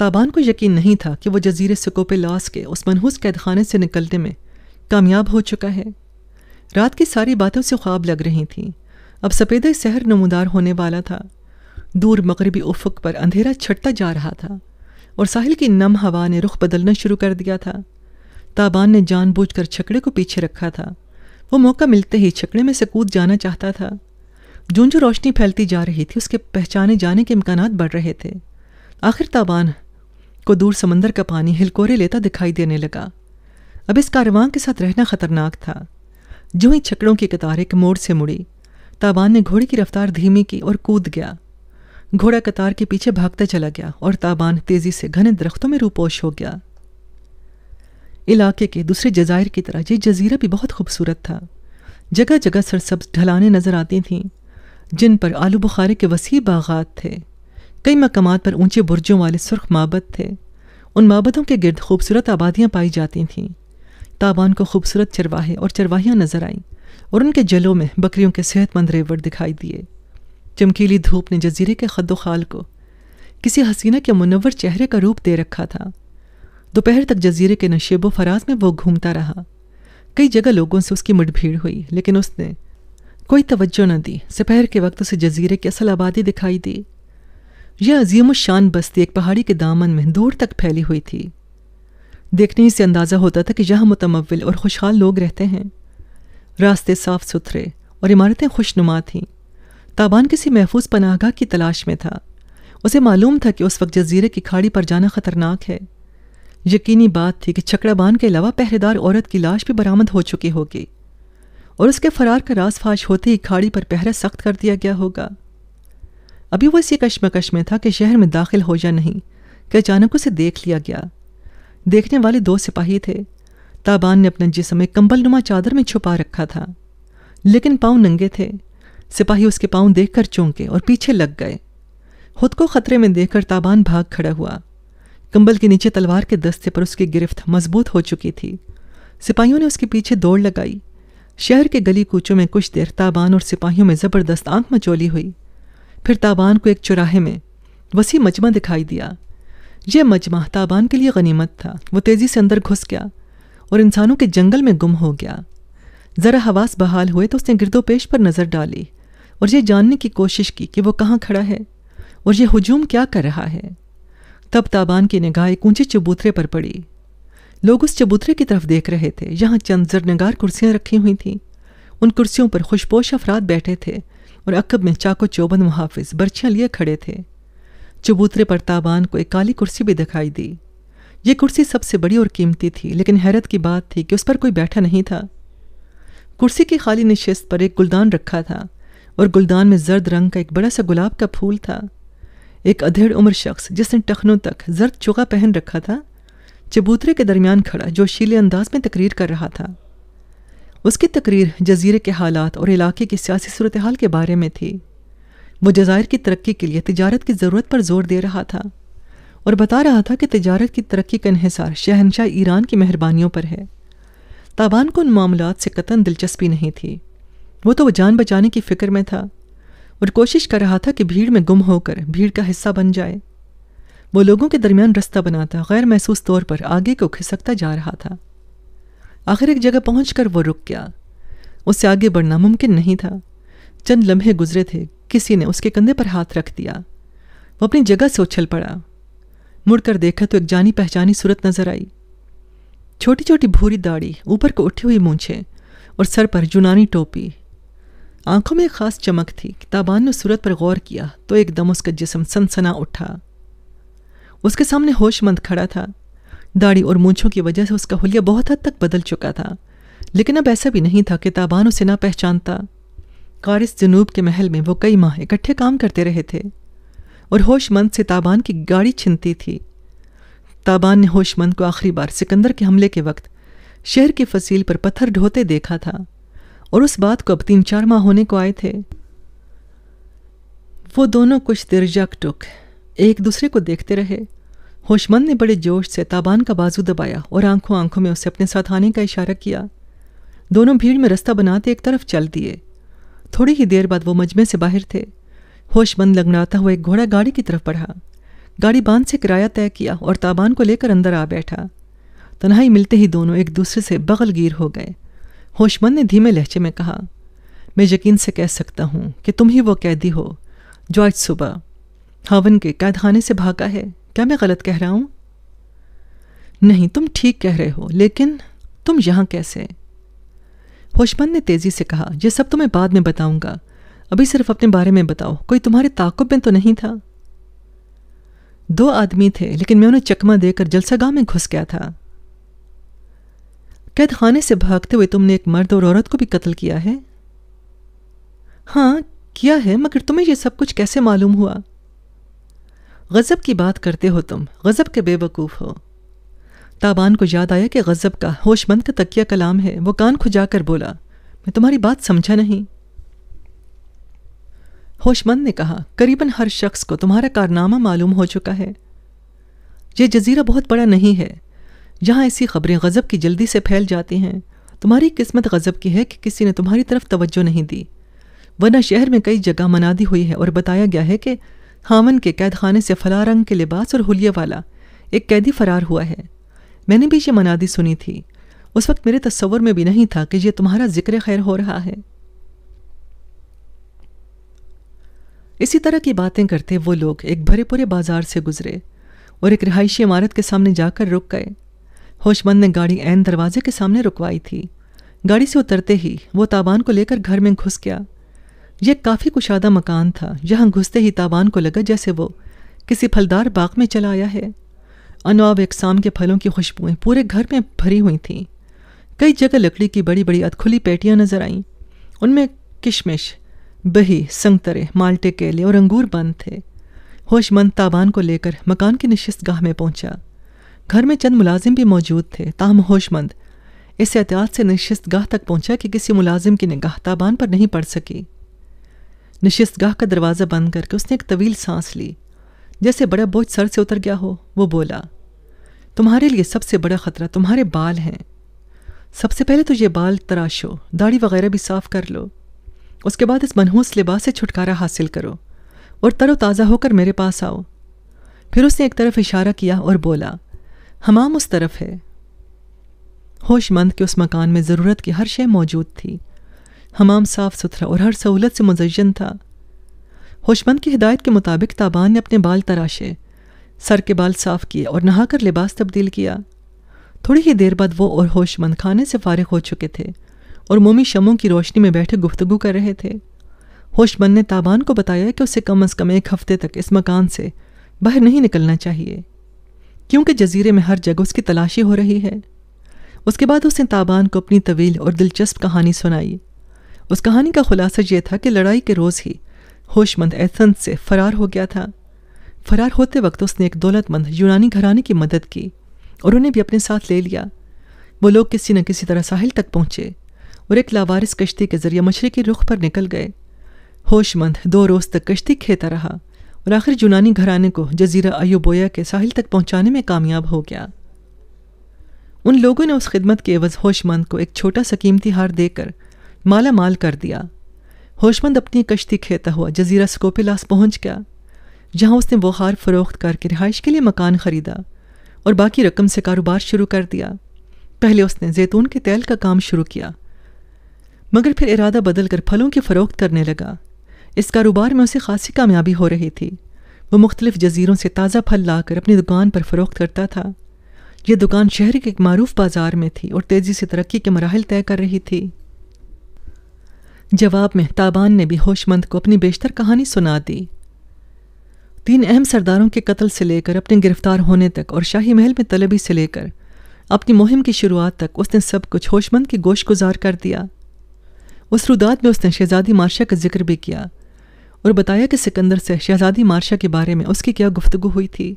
ताबान को यकीन नहीं था कि वह जजीर सिकोपे लॉस के उस मनहूस कैदखाने से निकलने में कामयाब हो चुका है रात की सारी बातों से ख्वाब लग रही थी अब सफेद शहर नमदार होने वाला था दूर मगरबी उफक पर अंधेरा छटता जा रहा था और साहिल की नम हवा ने रुख बदलना शुरू कर दिया था ताबान ने जानबूझकर छकड़े को पीछे रखा था वो मौका मिलते ही छकड़े में से कूद जाना चाहता था जून जो रोशनी फैलती जा रही थी उसके पहचाने जाने के इम्कान बढ़ रहे थे आखिर ताबान को दूर समंदर का पानी हिलकोरे लेता दिखाई देने लगा अब इस कारवां के साथ रहना खतरनाक था जो ही छकड़ों की कतार एक मोड़ से मुड़ी ताबान ने घोड़े की रफ्तार धीमी की और कूद गया घोड़ा कतार के पीछे भागता चला गया और ताबान तेजी से घने दरख्तों में रूपोश हो गया इलाके के दूसरे जजायर की तरह ये जजीरा भी बहुत खूबसूरत था जगह जगह सरसब्ज ढलाने नजर आती थीं जिन पर आलू बुखारे के वसी बागात थे कई मकाम पर ऊंचे बुर्जों वाले सुर्ख मबद थे उन मबदों के गर्द खूबसूरत आबादियाँ पाई जाती थीं ताबान को खूबसूरत चरवाहे और चरवाहियाँ नजर आईं और उनके जलों में बकरियों के सेहतमंद रेवड़ दिखाई दिए चमकीली धूप ने जजीरे के खदो खाल को किसी हसीना के मुनवर चेहरे का रूप दे रखा था दोपहर तक जजीरे के नशेबो फराज में वो घूमता रहा कई जगह लोगों से उसकी मुठभेड़ हुई लेकिन उसने कोई तवज्जो न दी सपहर के वक्त उसे जजीरे की असल आबादी दिखाई दी यह अजीम शान बस्ती एक पहाड़ी के दामन में दूर तक फैली हुई थी देखने से अंदाज़ा होता था कि यहाँ मुतमविल और खुशहाल लोग रहते हैं रास्ते साफ सुथरे और इमारतें खुशनुमा थीं ताबान किसी महफूज पनाहगाह की तलाश में था उसे मालूम था कि उस वक्त जजीरे की खाड़ी पर जाना ख़तरनाक है यकीनी बात थी कि छकड़ाबान के अलावा पहरेदार औरत की लाश भी बरामद हो चुकी होगी और उसके फरार का रास फाश होते ही खाड़ी पर पहरा सख्त कर दिया गया होगा अभी वो इसी कश्मकश में था कि शहर में दाखिल हो या नहीं कि अचानक उसे देख लिया गया देखने वाले दो सिपाही थे ताबान ने अपना जिसमें कंबल नुमा चादर में छुपा रखा था लेकिन पाँव नंगे थे सिपाही उसके पाँव देख कर चौंके और पीछे लग गए खुद को खतरे में देखकर ताबान भाग खड़ा हुआ कंबल के नीचे तलवार के दस्ते पर उसकी गिरफ्त मजबूत हो चुकी थी सिपाहियों ने उसके पीछे दौड़ लगाई शहर के गली कूचों में कुछ देर ताबान और सिपाहियों में ज़बरदस्त आंख मचोली हुई फिर ताबान को एक चौराहे में वसी मजमा दिखाई दिया यह मजमा ताबान के लिए गनीमत था वो तेज़ी से अंदर घुस गया और इंसानों के जंगल में गुम हो गया ज़रा हवास बहाल हुए तो उसने गिरदोपेश पर नज़र डाली और ये जानने की कोशिश की कि वो कहाँ खड़ा है और यह हजूम क्या कर रहा है तब ताबान की निगाह एक ऊंचे चबूतरे पर पड़ी लोग उस चबूतरे की तरफ देख रहे थे यहाँ चंद जरनगार कुर्सियाँ रखी हुई थीं उन कुर्सियों पर खुशपोश अफराद बैठे थे और अकब में चाको चौबंद मुहाफिज बर्छियाँ लिए खड़े थे चबूतरे पर ताबान को एक काली कुर्सी भी दिखाई दी ये कुर्सी सबसे बड़ी और कीमती थी लेकिन हैरत की बात थी कि उस पर कोई बैठा नहीं था कुर्सी की खाली नशस्त पर एक गुलदान रखा था और गुलदान में जर्द रंग का एक बड़ा सा गुलाब का फूल था एक अधेड़ उम्र शख्स जिसने टखनों तक जर्द चुगा पहन रखा था चबूतरे के दरमियान खड़ा जोशीले अंदाज में तकरीर कर रहा था उसकी तकरीर जजीरे के हालात और इलाके की सियासी सूरत हाल के बारे में थी वो जजायर की तरक्की के लिए तजारत की ज़रूरत पर जोर दे रहा था और बता रहा था कि तजारत की तरक्की का इहसार शहनशाह ईरान की मेहरबानियों पर है ताबान को उन मामला से कतन दिलचस्पी नहीं थी वो तो जान बचाने की फ़िक्र में था और कोशिश कर रहा था कि भीड़ में गुम होकर भीड़ का हिस्सा बन जाए वो लोगों के दरमियान रास्ता बनाता गैर महसूस तौर पर आगे को खिसकता जा रहा था आखिर एक जगह पहुँच कर वो रुक गया उससे आगे बढ़ना मुमकिन नहीं था चंद लम्हे गुजरे थे किसी ने उसके कंधे पर हाथ रख दिया वो अपनी जगह से उछल पड़ा मुड़कर देखा तो एक जानी पहचानी सूरत नजर आई छोटी छोटी भूरी दाढ़ी ऊपर को उठी हुई मूछे और सर पर जुनानी टोपी आंखों में एक खास चमक थी ताबान ने सूरत पर गौर किया तो एकदम उसका जिसम सनसना उठा उसके सामने होशमंद खड़ा था दाढ़ी और मूछों की वजह से उसका हुलिया बहुत हद तक बदल चुका था लेकिन अब ऐसा भी नहीं था कि ताबान उसे ना पहचानता कारिस जनूब के महल में वो कई माह इकट्ठे काम करते रहे थे और होशमंद से ताबान की गाड़ी छिनती थी ताबान ने होशमंद को आखिरी बार सिकंदर के हमले के वक्त शहर की फसील पर पत्थर ढोते देखा था और उस बात को अब तीन चार माह होने को आए थे वो दोनों कुछ देर टुक एक दूसरे को देखते रहे होशमंद ने बड़े जोश से ताबान का बाजू दबाया और आंखों आंखों में उसे अपने साथ आने का इशारा किया दोनों भीड़ में रास्ता बनाते एक तरफ चल दिए थोड़ी ही देर बाद वो मजमे से बाहर थे होशमंद लगनाता हुआ एक घोड़ा गाड़ी की तरफ बढ़ा गाड़ी बांध से किराया तय किया और ताबान को लेकर अंदर आ बैठा तनाई मिलते ही दोनों एक दूसरे से बगलगीर हो गए होशमंद ने धीमे लहजे में कहा मैं यकीन से कह सकता हूँ कि तुम ही वो कैदी हो जो आज सुबह हावन के कैदखाने से भागा है क्या मैं गलत कह रहा हूं नहीं तुम ठीक कह रहे हो लेकिन तुम यहां कैसे होशमंद ने तेज़ी से कहा यह सब तुम्हें तो बाद में बताऊंगा अभी सिर्फ अपने बारे में बताओ कोई तुम्हारे ताकुब में तो नहीं था दो आदमी थे लेकिन मैं उन्हें चकमा देकर जलसागा में घुस गया था कैद खाने से भागते हुए तुमने एक मर्द और औरत को भी कत्ल किया है हाँ किया है मगर तुम्हें यह सब कुछ कैसे मालूम हुआ गज़ब की बात करते हो तुम गज़ब के बेवकूफ़ हो ताबान को याद आया कि गज़ब का होशमंद का तकिया कलाम है वो कान खुजा कर बोला मैं तुम्हारी बात समझा नहीं होशमंद ने कहा करीबन हर शख्स को तुम्हारा कारनामा मालूम हो चुका है ये जजीरा बहुत बड़ा नहीं है जहाँ ऐसी खबरें गज़ब की जल्दी से फैल जाती हैं तुम्हारी किस्मत गज़ब की है कि किसी ने तुम्हारी तरफ तवज्जो नहीं दी वरना शहर में कई जगह मनादी हुई है और बताया गया है कि हामन के कैद खाने से फला रंग के लिबास और हुलिया वाला एक कैदी फरार हुआ है मैंने भी ये मनादी सुनी थी उस वक्त मेरे तस्वर में भी नहीं था कि यह तुम्हारा जिक्र खैर हो रहा है इसी तरह की बातें करते वो लोग एक भरे पूरे बाजार से गुजरे और एक रिहायशी इमारत के सामने जाकर रुक गए होशमंद ने गाड़ी एन दरवाजे के सामने रुकवाई थी गाड़ी से उतरते ही वो ताबान को लेकर घर में घुस गया यह काफ़ी कुशादा मकान था यहाँ घुसते ही ताबान को लगा जैसे वो किसी फलदार बाग में चला आया है अनवाब अकसाम के फलों की खुशबुएं पूरे घर में भरी हुई थीं कई जगह लकड़ी की बड़ी बड़ी अधखुली पेटियां नजर आईं उनमें किशमिश बही संगतरे माल्टे केले और अंगूर बंद थे होशमंद ताबान को लेकर मकान की निश्चित गाह में पहुंचा घर में चंद मुलाजिम भी मौजूद थे ताहम होशमंद इस एहतियात से निश्चित गाह तक पहुंचा कि किसी मुलाजिम की निगाह ताबान पर नहीं पड़ सकी नशिस्तगाह का दरवाज़ा बंद करके उसने एक तवील सांस ली जैसे बड़ा बोझ सर से उतर गया हो वो बोला तुम्हारे लिए सबसे बड़ा ख़तरा तुम्हारे बाल हैं सबसे पहले तो ये बाल तराशो दाढ़ी वगैरह भी साफ़ कर लो उसके बाद इस मनहूस लिबास से छुटकारा हासिल करो और तरोताज़ा होकर मेरे पास आओ फिर उसने एक तरफ इशारा किया और बोला हमाम उस तरफ है होशमंद के उस मकान में ज़रूरत की हर शय मौजूद थी हमाम साफ सुथरा और हर सहूलत से मुजयन था होशमंद की हिदायत के मुताबिक ताबान ने अपने बाल तराशे सर के बाल साफ किए और नहाकर लिबास तब्दील किया थोड़ी ही देर बाद वो और होशमंद खाने से फारिग हो चुके थे और मोमी शमों की रोशनी में बैठे गुफ्तगु कर रहे थे होशमंद ने ताबान को बताया कि उसे कम अज़ कम एक हफ्ते तक इस मकान से बाहर नहीं निकलना चाहिए क्योंकि जजीरे में हर जगह उसकी तलाशी हो रही है उसके बाद उसने ताबान को अपनी तवील और दिलचस्प कहानी सुनाई उस कहानी का खुलासा यह था कि लड़ाई के रोज़ ही होशमंद एथन से फरार हो गया था फरार होते वक्त उसने एक दौलतमंद यूनानी घराने की मदद की और उन्हें भी अपने साथ ले लिया वो लोग किसी न किसी तरह साहिल तक पहुंचे और एक लावारिस कश्ती के जरिए के रुख पर निकल गए होशमंद दो रोज़ तक कश्ती खेता रहा और आखिर यूनानी घराने को जजीरा अयोबोया के साहिल तक पहुँचाने में कामयाब हो गया उन लोगों ने उस खिदमत के एवज होशमंद को एक छोटा सा कीमती हार देकर माला माल कर दिया होशमंद अपनी कश्ती खेता हुआ जजीरा स्कोपिलास पहुंच गया जहां उसने वो हार फरोख्त करके रिहाइश के लिए मकान ख़रीदा और बाकी रकम से कारोबार शुरू कर दिया पहले उसने जैतून के तेल का काम शुरू किया मगर फिर इरादा बदल कर फलों की फ़रोख्त करने लगा इस कारोबार में उसे खासी कामयाबी हो रही थी वो मुख्तलिफ जजीरों से ताज़ा फल लाकर अपनी दुकान पर फ़रोख्त करता था यह दुकान शहर के एक मरूफ बाज़ार में थी और तेज़ी से तरक्की के मराहल तय कर रही थी जवाब में ताबान ने भी होशमंद को अपनी बेशतर कहानी सुना दी तीन अहम सरदारों के कत्ल से लेकर अपने गिरफ्तार होने तक और शाही महल में तलबी से लेकर अपनी मुहिम की शुरुआत तक उसने सब कुछ होशमंद की गोश गुजार कर दिया उस रुदात में उसने शहजादी मार्शा का जिक्र भी किया और बताया कि सिकंदर से शहजादी मार्शा के बारे में उसकी क्या गुफ्तगु हुई थी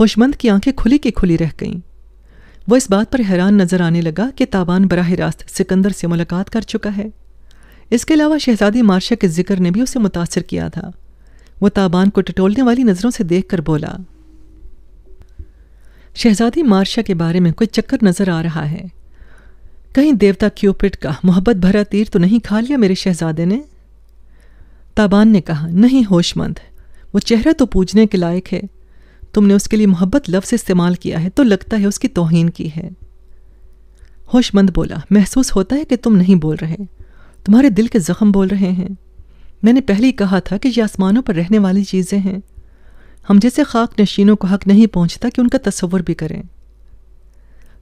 होशमंद की आंखें खुली की खुली रह गईं वो इस बात पर हैरान नजर आने लगा कि ताबान बराह रास्त सिकंदर से मुलाकात कर चुका है इसके अलावा शहजादी मार्शा के जिक्र ने भी उसे मुतासर किया था वह ताबान को टटोलने वाली नज़रों से देख कर बोला शहजादी मार्शा के बारे में कोई चक्कर नज़र आ रहा है कहीं देवता क्यूपिट का मोहब्बत भरा तीर तो नहीं खा लिया मेरे शहजादे ने ताबान ने कहा नहीं होशमंद वो चेहरा तो पूजने के लायक है तुमने उसके लिए मोहब्बत लफ्ज़ इस्तेमाल किया है तो लगता है उसकी तोहन की है होशमंद बोला महसूस होता है कि तुम नहीं बोल रहे तुम्हारे दिल के जख्म बोल रहे हैं मैंने पहले ही कहा था कि ये आसमानों पर रहने वाली चीज़ें हैं हम जैसे खाक नशीनों को हक नहीं पहुंचता कि उनका तस्वर भी करें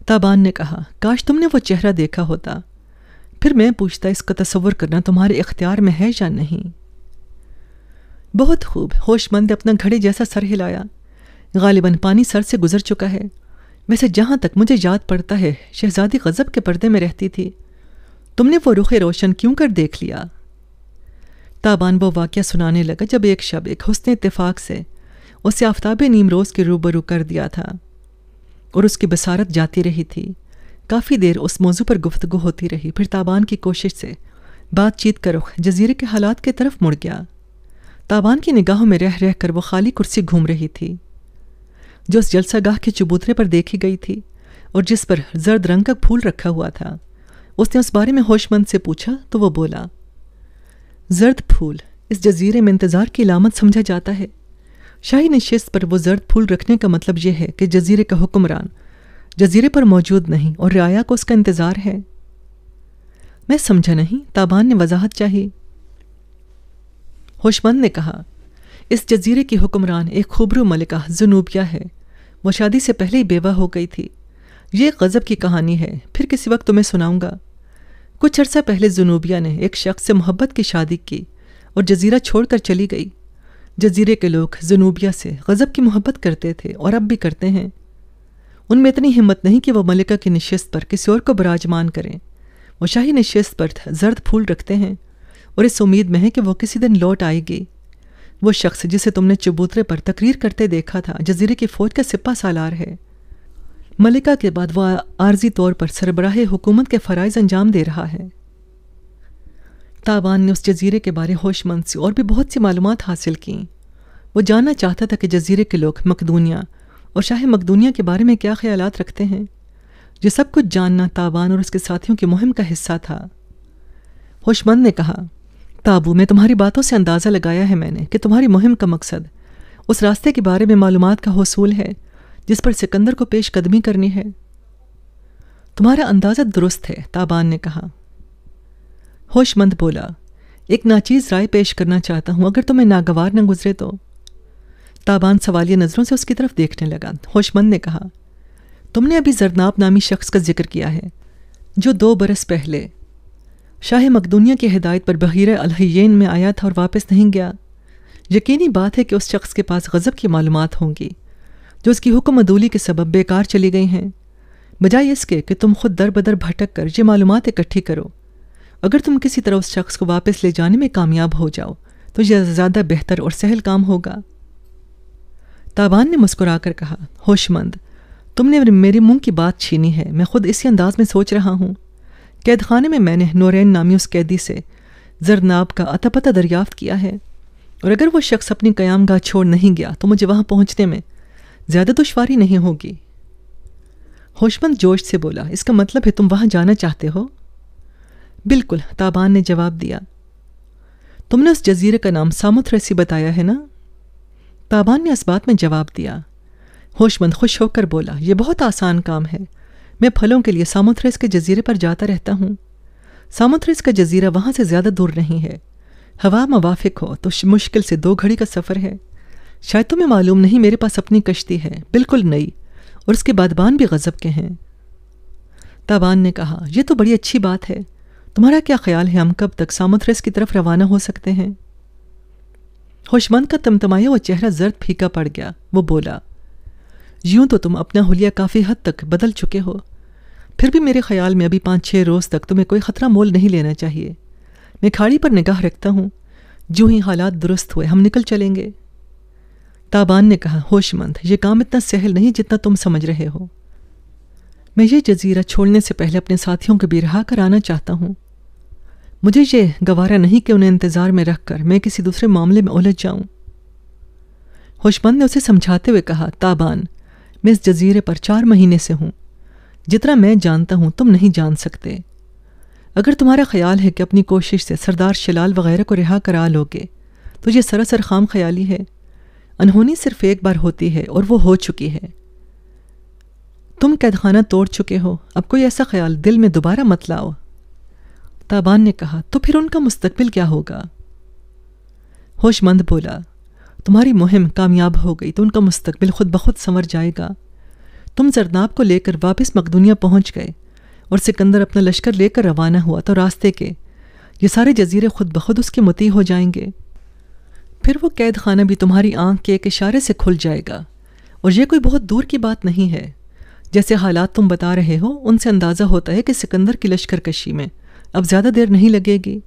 ताबान ने कहा काश तुमने वो चेहरा देखा होता फिर मैं पूछता इसका तस्वर करना तुम्हारे इख्तियार में है या नहीं बहुत खूब होशमंद अपना घड़े जैसा सर हिलाया गालिबन पानी सर से गुजर चुका है वैसे जहां तक मुझे याद पड़ता है शहजादी गज़ब के पर्दे में रहती थी तुमने वो रुख रोशन क्यों कर देख लिया ताबान वो वाक्य सुनाने लगा जब एक शब एक हुसन इतफाक़ से उसे आफ्ताब नीमरोज़ के रूबरू कर दिया था और उसकी बसारत जाती रही थी काफ़ी देर उस मौजू पर गुफ्तगु होती रही फिर ताबान की कोशिश से बातचीत का रुख जजीरे के हालात की तरफ मुड़ गया ताबान की निगाहों में रह रह कर वो खाली कुर्सी घूम रही थी जो उस जलसागाह के चबूतरे पर देखी गई थी और जिस पर जर्द रंग का फूल रखा हुआ था उसने उस बारे में होशमंद से पूछा तो वो बोला जर्द फूल इस जजीरे में इंतज़ार की लामत समझा जाता है शाही नशस्त पर वो जर्द फूल रखने का मतलब यह है कि जजीरे का हुक्मरान जजीरे पर मौजूद नहीं और रियाया को उसका इंतज़ार है मैं समझा नहीं ताबान ने वजाहत चाहिए होशमंद ने कहा इस जजीरे की हुक्मरान एक खूबरू मलिका जुनूबिया है वो शादी से पहले ही बेवा हो गई थी ये गज़ब की कहानी है फिर किसी वक्त तुम्हें सुनाऊंगा कुछ अरसा पहले जुनूबिया ने एक शख्स से मोहब्बत की शादी की और जजीरा छोड़कर चली गई जजीरे के लोग जुनूबिया से गज़ब की मोहब्बत करते थे और अब भी करते हैं उनमें इतनी हिम्मत नहीं कि वह मलिका की नशस्त पर किसी और को बराजमान करें वह शाही नशस्त पर जर्द फूल रखते हैं और इस उम्मीद में है कि वह किसी दिन लौट आएगी वो शख्स जिसे तुमने चबूतरे पर तकरीर करते देखा था जजीरे की फौज का सिपा सालार है मलिका के बाद वह आर्जी तौर पर सरबराह हुकूमत के फ़रज़ अंजाम दे रहा है ताबान ने उस जजीरे के बारे होशमंद से और भी बहुत सी मालूम हासिल की वो जानना चाहता था कि जजीरे के लोग मकदूनिया और शाह मकदूनिया के बारे में क्या ख्याल रखते हैं ये सब कुछ जानना ताबान और उसके साथियों की मुहिम का हिस्सा था होशमंद ने कहा ताबू में तुम्हारी बातों से अंदाज़ा लगाया है मैंने कि तुम्हारी मुहिम का मकसद उस रास्ते के बारे में मालूम का हसूल है जिस पर सिकंदर को पेश कदमी करनी है तुम्हारा अंदाज़ा दुरुस्त है ताबान ने कहा होशमंद बोला एक नाचीज़ राय पेश करना चाहता हूँ अगर तुम्हें नागवार ना गुजरे तो ताबान सवालिया नज़रों से उसकी तरफ देखने लगा होशमंद ने कहा तुमने अभी जरनाब नामी शख्स का जिक्र किया है जो दो बरस पहले शाह मकदूनिया की हिदायत पर बहिर अलहैन में आया था और वापस नहीं गया यकीनी बात है कि उस शख्स के पास गज़ब की मालूम होंगी जो उसकी हुक्म अदूली के सबब बेकार चली गई हैं बजाय इसके कि तुम खुद दर बदर भटक कर ये मालूम इकट्ठी करो अगर तुम किसी तरह उस शख्स को वापस ले जाने में कामयाब हो जाओ तो यह ज़्यादा बेहतर और सहल काम होगा ताबान ने मुस्कुरा कर कहा होशमंद तुमने मेरे मुंह की बात छीनी है मैं खुद इसी अंदाज में सोच रहा हूँ कैदखाने में मैंने नोरेन नामी उस कैदी से जरनाब का अतापता दरियाफ्त किया है और अगर वह शख्स अपनी कयामगाह छोड़ नहीं गया तो मुझे वहाँ पहुँचने में ज़्यादा दुश्वारी नहीं होगी होशमंद जोश से बोला इसका मतलब है तुम वहां जाना चाहते हो बिल्कुल ताबान ने जवाब दिया तुमने उस जजीरे का नाम सामुथ्रेसी बताया है ना ताबान ने इस बात में जवाब दिया होशमंद खुश होकर बोला यह बहुत आसान काम है मैं फलों के लिए सामुथ्रेस के जजीरे पर जाता रहता हूँ सामुथ्रेस का जजीरा वहाँ से ज़्यादा दूर नहीं है हवा मवाफिक हो तो मुश्किल से दो घड़ी का सफ़र है शायद तुम्हें मालूम नहीं मेरे पास अपनी कश्ती है बिल्कुल नई और उसके बादबान भी गज़ब के हैं ताबान ने कहा यह तो बड़ी अच्छी बात है तुम्हारा क्या ख्याल है हम कब तक सामुथ्रेस की तरफ रवाना हो सकते हैं होशमंद का तमतमाया और चेहरा जर्द फीका पड़ गया वो बोला यूं तो तुम अपना हुलिया काफ़ी हद तक बदल चुके हो फिर भी मेरे ख्याल में अभी पाँच छः रोज़ तक तुम्हें कोई ख़तरा मोल नहीं लेना चाहिए मैं खाड़ी पर निगाह रखता हूँ जो ही हालात दुरुस्त हुए हम निकल चलेंगे ताबान ने कहा होशमंद ये काम इतना सहल नहीं जितना तुम समझ रहे हो मैं ये जजीरा छोड़ने से पहले अपने साथियों को भी रिहा कर आना चाहता हूँ मुझे ये गवारा नहीं कि उन्हें इंतज़ार में रख कर मैं किसी दूसरे मामले में उलझ जाऊँ होशमंद ने उसे समझाते हुए कहा ताबान मैं इस जजीरे पर चार महीने से हूँ जितना मैं जानता हूँ तुम नहीं जान सकते अगर तुम्हारा ख्याल है कि अपनी कोशिश से सरदार शलाल वगैरह को रिहा करा लोगे तो ये सरासर खाम ख्याली है अनहोनी सिर्फ एक बार होती है और वो हो चुकी है तुम कैदखाना तोड़ चुके हो अब कोई ऐसा ख्याल दिल में दोबारा मत लाओ ताबान ने कहा तो फिर उनका मुस्तकबिल क्या होगा होशमंद बोला तुम्हारी मुहिम कामयाब हो गई तो उनका मुस्तकबिल खुद बखुद संवर जाएगा तुम जरदाब को लेकर वापस मकदूनिया पहुंच गए और सिकंदर अपना लश्कर लेकर रवाना हुआ तो रास्ते के ये सारे जजीरे खुद बखुद उसके मती हो जाएंगे फिर वो कैद खाना भी तुम्हारी आंख के एक इशारे से खुल जाएगा और ये कोई बहुत दूर की बात नहीं है जैसे हालात तुम बता रहे हो उनसे अंदाज़ा होता है कि सिकंदर की लश्कर कशी में अब ज़्यादा देर नहीं लगेगी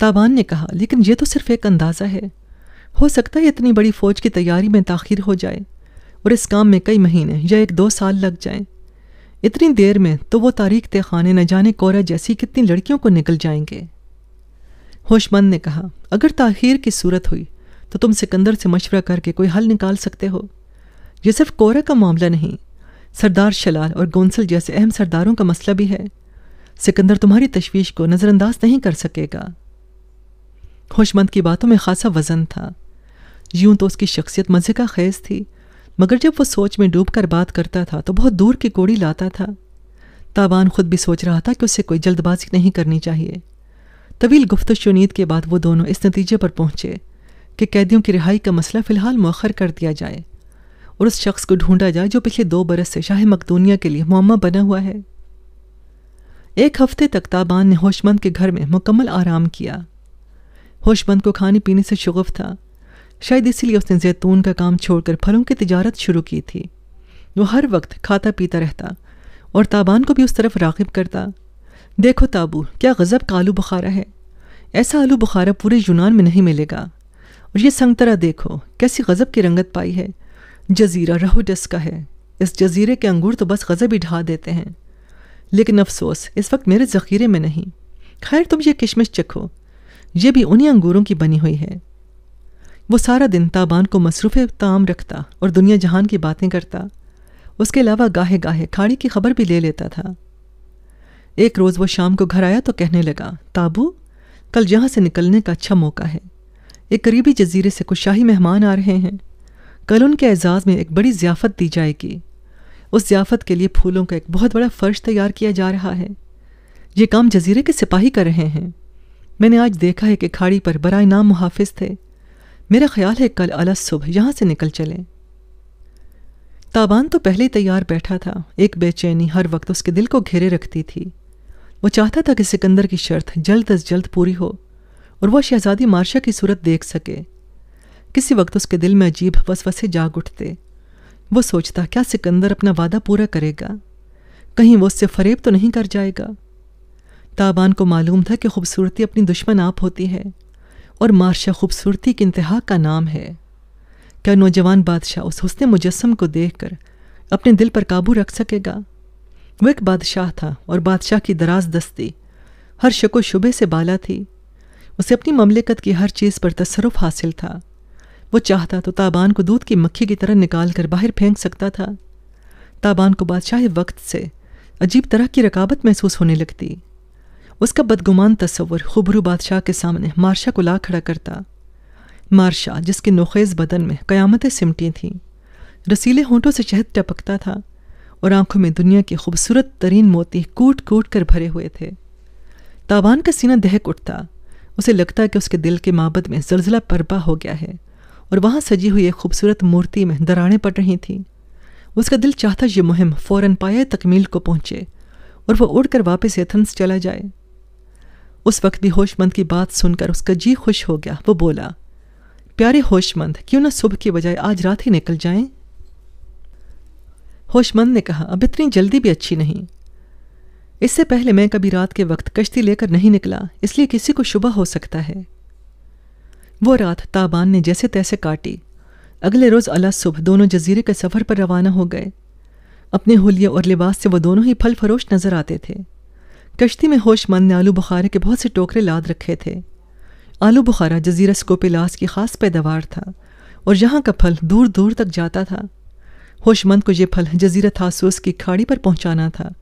ताबान ने कहा लेकिन ये तो सिर्फ एक अंदाज़ा है हो सकता है इतनी बड़ी फ़ौज की तैयारी में ताखिर हो जाए और इस काम में कई महीने या एक दो साल लग जाए इतनी देर में तो वो तारीख तय खाने न जाने कोरा जैसी कितनी लड़कियों को निकल जाएंगे होशमंद ने कहा अगर ताखिर की सूरत हुई तो तुम सिकंदर से मशवरा करके कोई हल निकाल सकते हो यह सिर्फ कोरा का मामला नहीं सरदार शलाल और गोंसल जैसे अहम सरदारों का मसला भी है सिकंदर तुम्हारी तशवीश को नज़रअंदाज नहीं कर सकेगा होशमंद की बातों में खासा वजन था यूं तो उसकी शख्सियत मज़े का खैज थी मगर जब वो सोच में डूब कर बात करता था तो बहुत दूर की कोड़ी लाता था ताबान खुद भी सोच रहा था कि उसे कोई जल्दबाजी नहीं करनी चाहिए तवील गुफ्त शुनीद के बाद वो दोनों इस नतीजे पर पहुंचे कि कैदियों की रिहाई का मसला फ़िलहाल मौखर कर दिया जाए और उस शख्स को ढूंढा जाए जो पिछले दो बरस से शाह मकदूनिया के लिए मम्मा बना हुआ है एक हफ्ते तक ताबान ने होशमंद के घर में मुकम्मल आराम किया होशमंद को खाने पीने से शगफ था शायद इसीलिए उसने जैतून का काम छोड़कर फलों की तजारत शुरू की थी वो हर वक्त खाता पीता रहता और ताबान को भी उस तरफ रागिब करता देखो ताबू क्या गज़ब का आलू बुखारा है ऐसा आलू बुखारा पूरे यूनान में नहीं मिलेगा और ये संगतरा देखो कैसी गज़ब की रंगत पाई है जजीरा रहोडस का है इस जजीरे के अंगूर तो बस गज़ब ही ढा देते हैं लेकिन अफसोस इस वक्त मेरे ज़ख़ीरे में नहीं खैर तुम ये किशमिश चखो ये भी उन्हीं अंगूरों की बनी हुई है वो सारा दिन ताबान को मसरूफ़ ताम रखता और दुनिया जहान की बातें करता उसके अलावा गाहे गाहे खाड़ी की खबर भी ले लेता था एक रोज़ वो शाम को घर आया तो कहने लगा ताबू कल यहाँ से निकलने का अच्छा मौका है एक करीबी जजीरे से कुछ शाही मेहमान आ रहे हैं कल उनके एजाज़ में एक बड़ी ज़ियाफ़त दी जाएगी उस ज़ियाफ़त के लिए फूलों का एक बहुत बड़ा फ़र्श तैयार किया जा रहा है ये काम जजीरे के सिपाही कर रहे हैं मैंने आज देखा है कि खाड़ी पर बरए नाम मुहाफ़ थे मेरा ख्याल है कल अला सुबह यहाँ से निकल चले ताबान तो पहले तैयार बैठा था एक बेचैनी हर वक्त उसके दिल को घेरे रखती थी वो चाहता था कि सिकंदर की शर्त जल्द अज जल्द पूरी हो और वह शहजादी मार्शा की सूरत देख सके किसी वक्त उसके दिल में अजीब वसवसे जाग उठते वो सोचता क्या सिकंदर अपना वादा पूरा करेगा कहीं वो उससे फरेब तो नहीं कर जाएगा ताबान को मालूम था कि खूबसूरती अपनी दुश्मन आप होती है और मार्शा खूबसूरती की इंतहा का नाम है क्या नौजवान बादशाह उस हुसन मुजस्म को देख कर अपने दिल पर काबू रख सकेगा वह एक बादशाह था और बादशाह की दराज दस्ती हर शको शुबे से बाला थी उसे अपनी ममलिकत की हर चीज़ पर तसरफ हासिल था वो चाहता तो ताबान को दूध की मक्खी की तरह निकाल कर बाहर फेंक सकता था ताबान को बादशाह वक्त से अजीब तरह की रकाबत महसूस होने लगती उसका बदगुमान तस्वर खुबरू बादशाह के सामने मार्शा को ला खड़ा करता मार्शा जिसके नोखेज़ बदन में क़यामतें सिमटी थीं रसीले होंठों से शहद टपकता था और आंखों में दुनिया के खूबसूरत तरीन मोती कूट कूट कर भरे हुए थे ताबान का सीना दहक उठता उसे लगता कि उसके दिल के माबद में जलजिला परपा हो गया है और वहाँ सजी हुई एक खूबसूरत मूर्ति में दराड़ें पड़ रही थी उसका दिल चाहता ये मुहिम फ़ौरन पाए तकमील को पहुँचे और वह उड़कर वापस एथेंस चला जाए उस वक्त भी होशमंद की बात सुनकर उसका जी खुश हो गया वो बोला प्यारे होशमंद क्यों ना सुबह के बजाय आज रात ही निकल जाएं होशमंद ने कहा अब इतनी जल्दी भी अच्छी नहीं इससे पहले मैं कभी रात के वक्त कश्ती लेकर नहीं निकला इसलिए किसी को शुभ हो सकता है वो रात ताबान ने जैसे तैसे काटी अगले रोज़ अला सुबह दोनों जजीरे के सफ़र पर रवाना हो गए अपने होलिये और लिबास से वो दोनों ही फल फरोश नज़र आते थे कश्ती में होशमंद ने आलू बुखारे के बहुत से टोकरे लाद रखे थे आलू बुखारा जजीरा स्कोपिलास की ख़ास पैदावार था और यहाँ का फल दूर दूर तक जाता था होशमंद को यह फल जजीरा थासोस की खाड़ी पर पहुंचाना था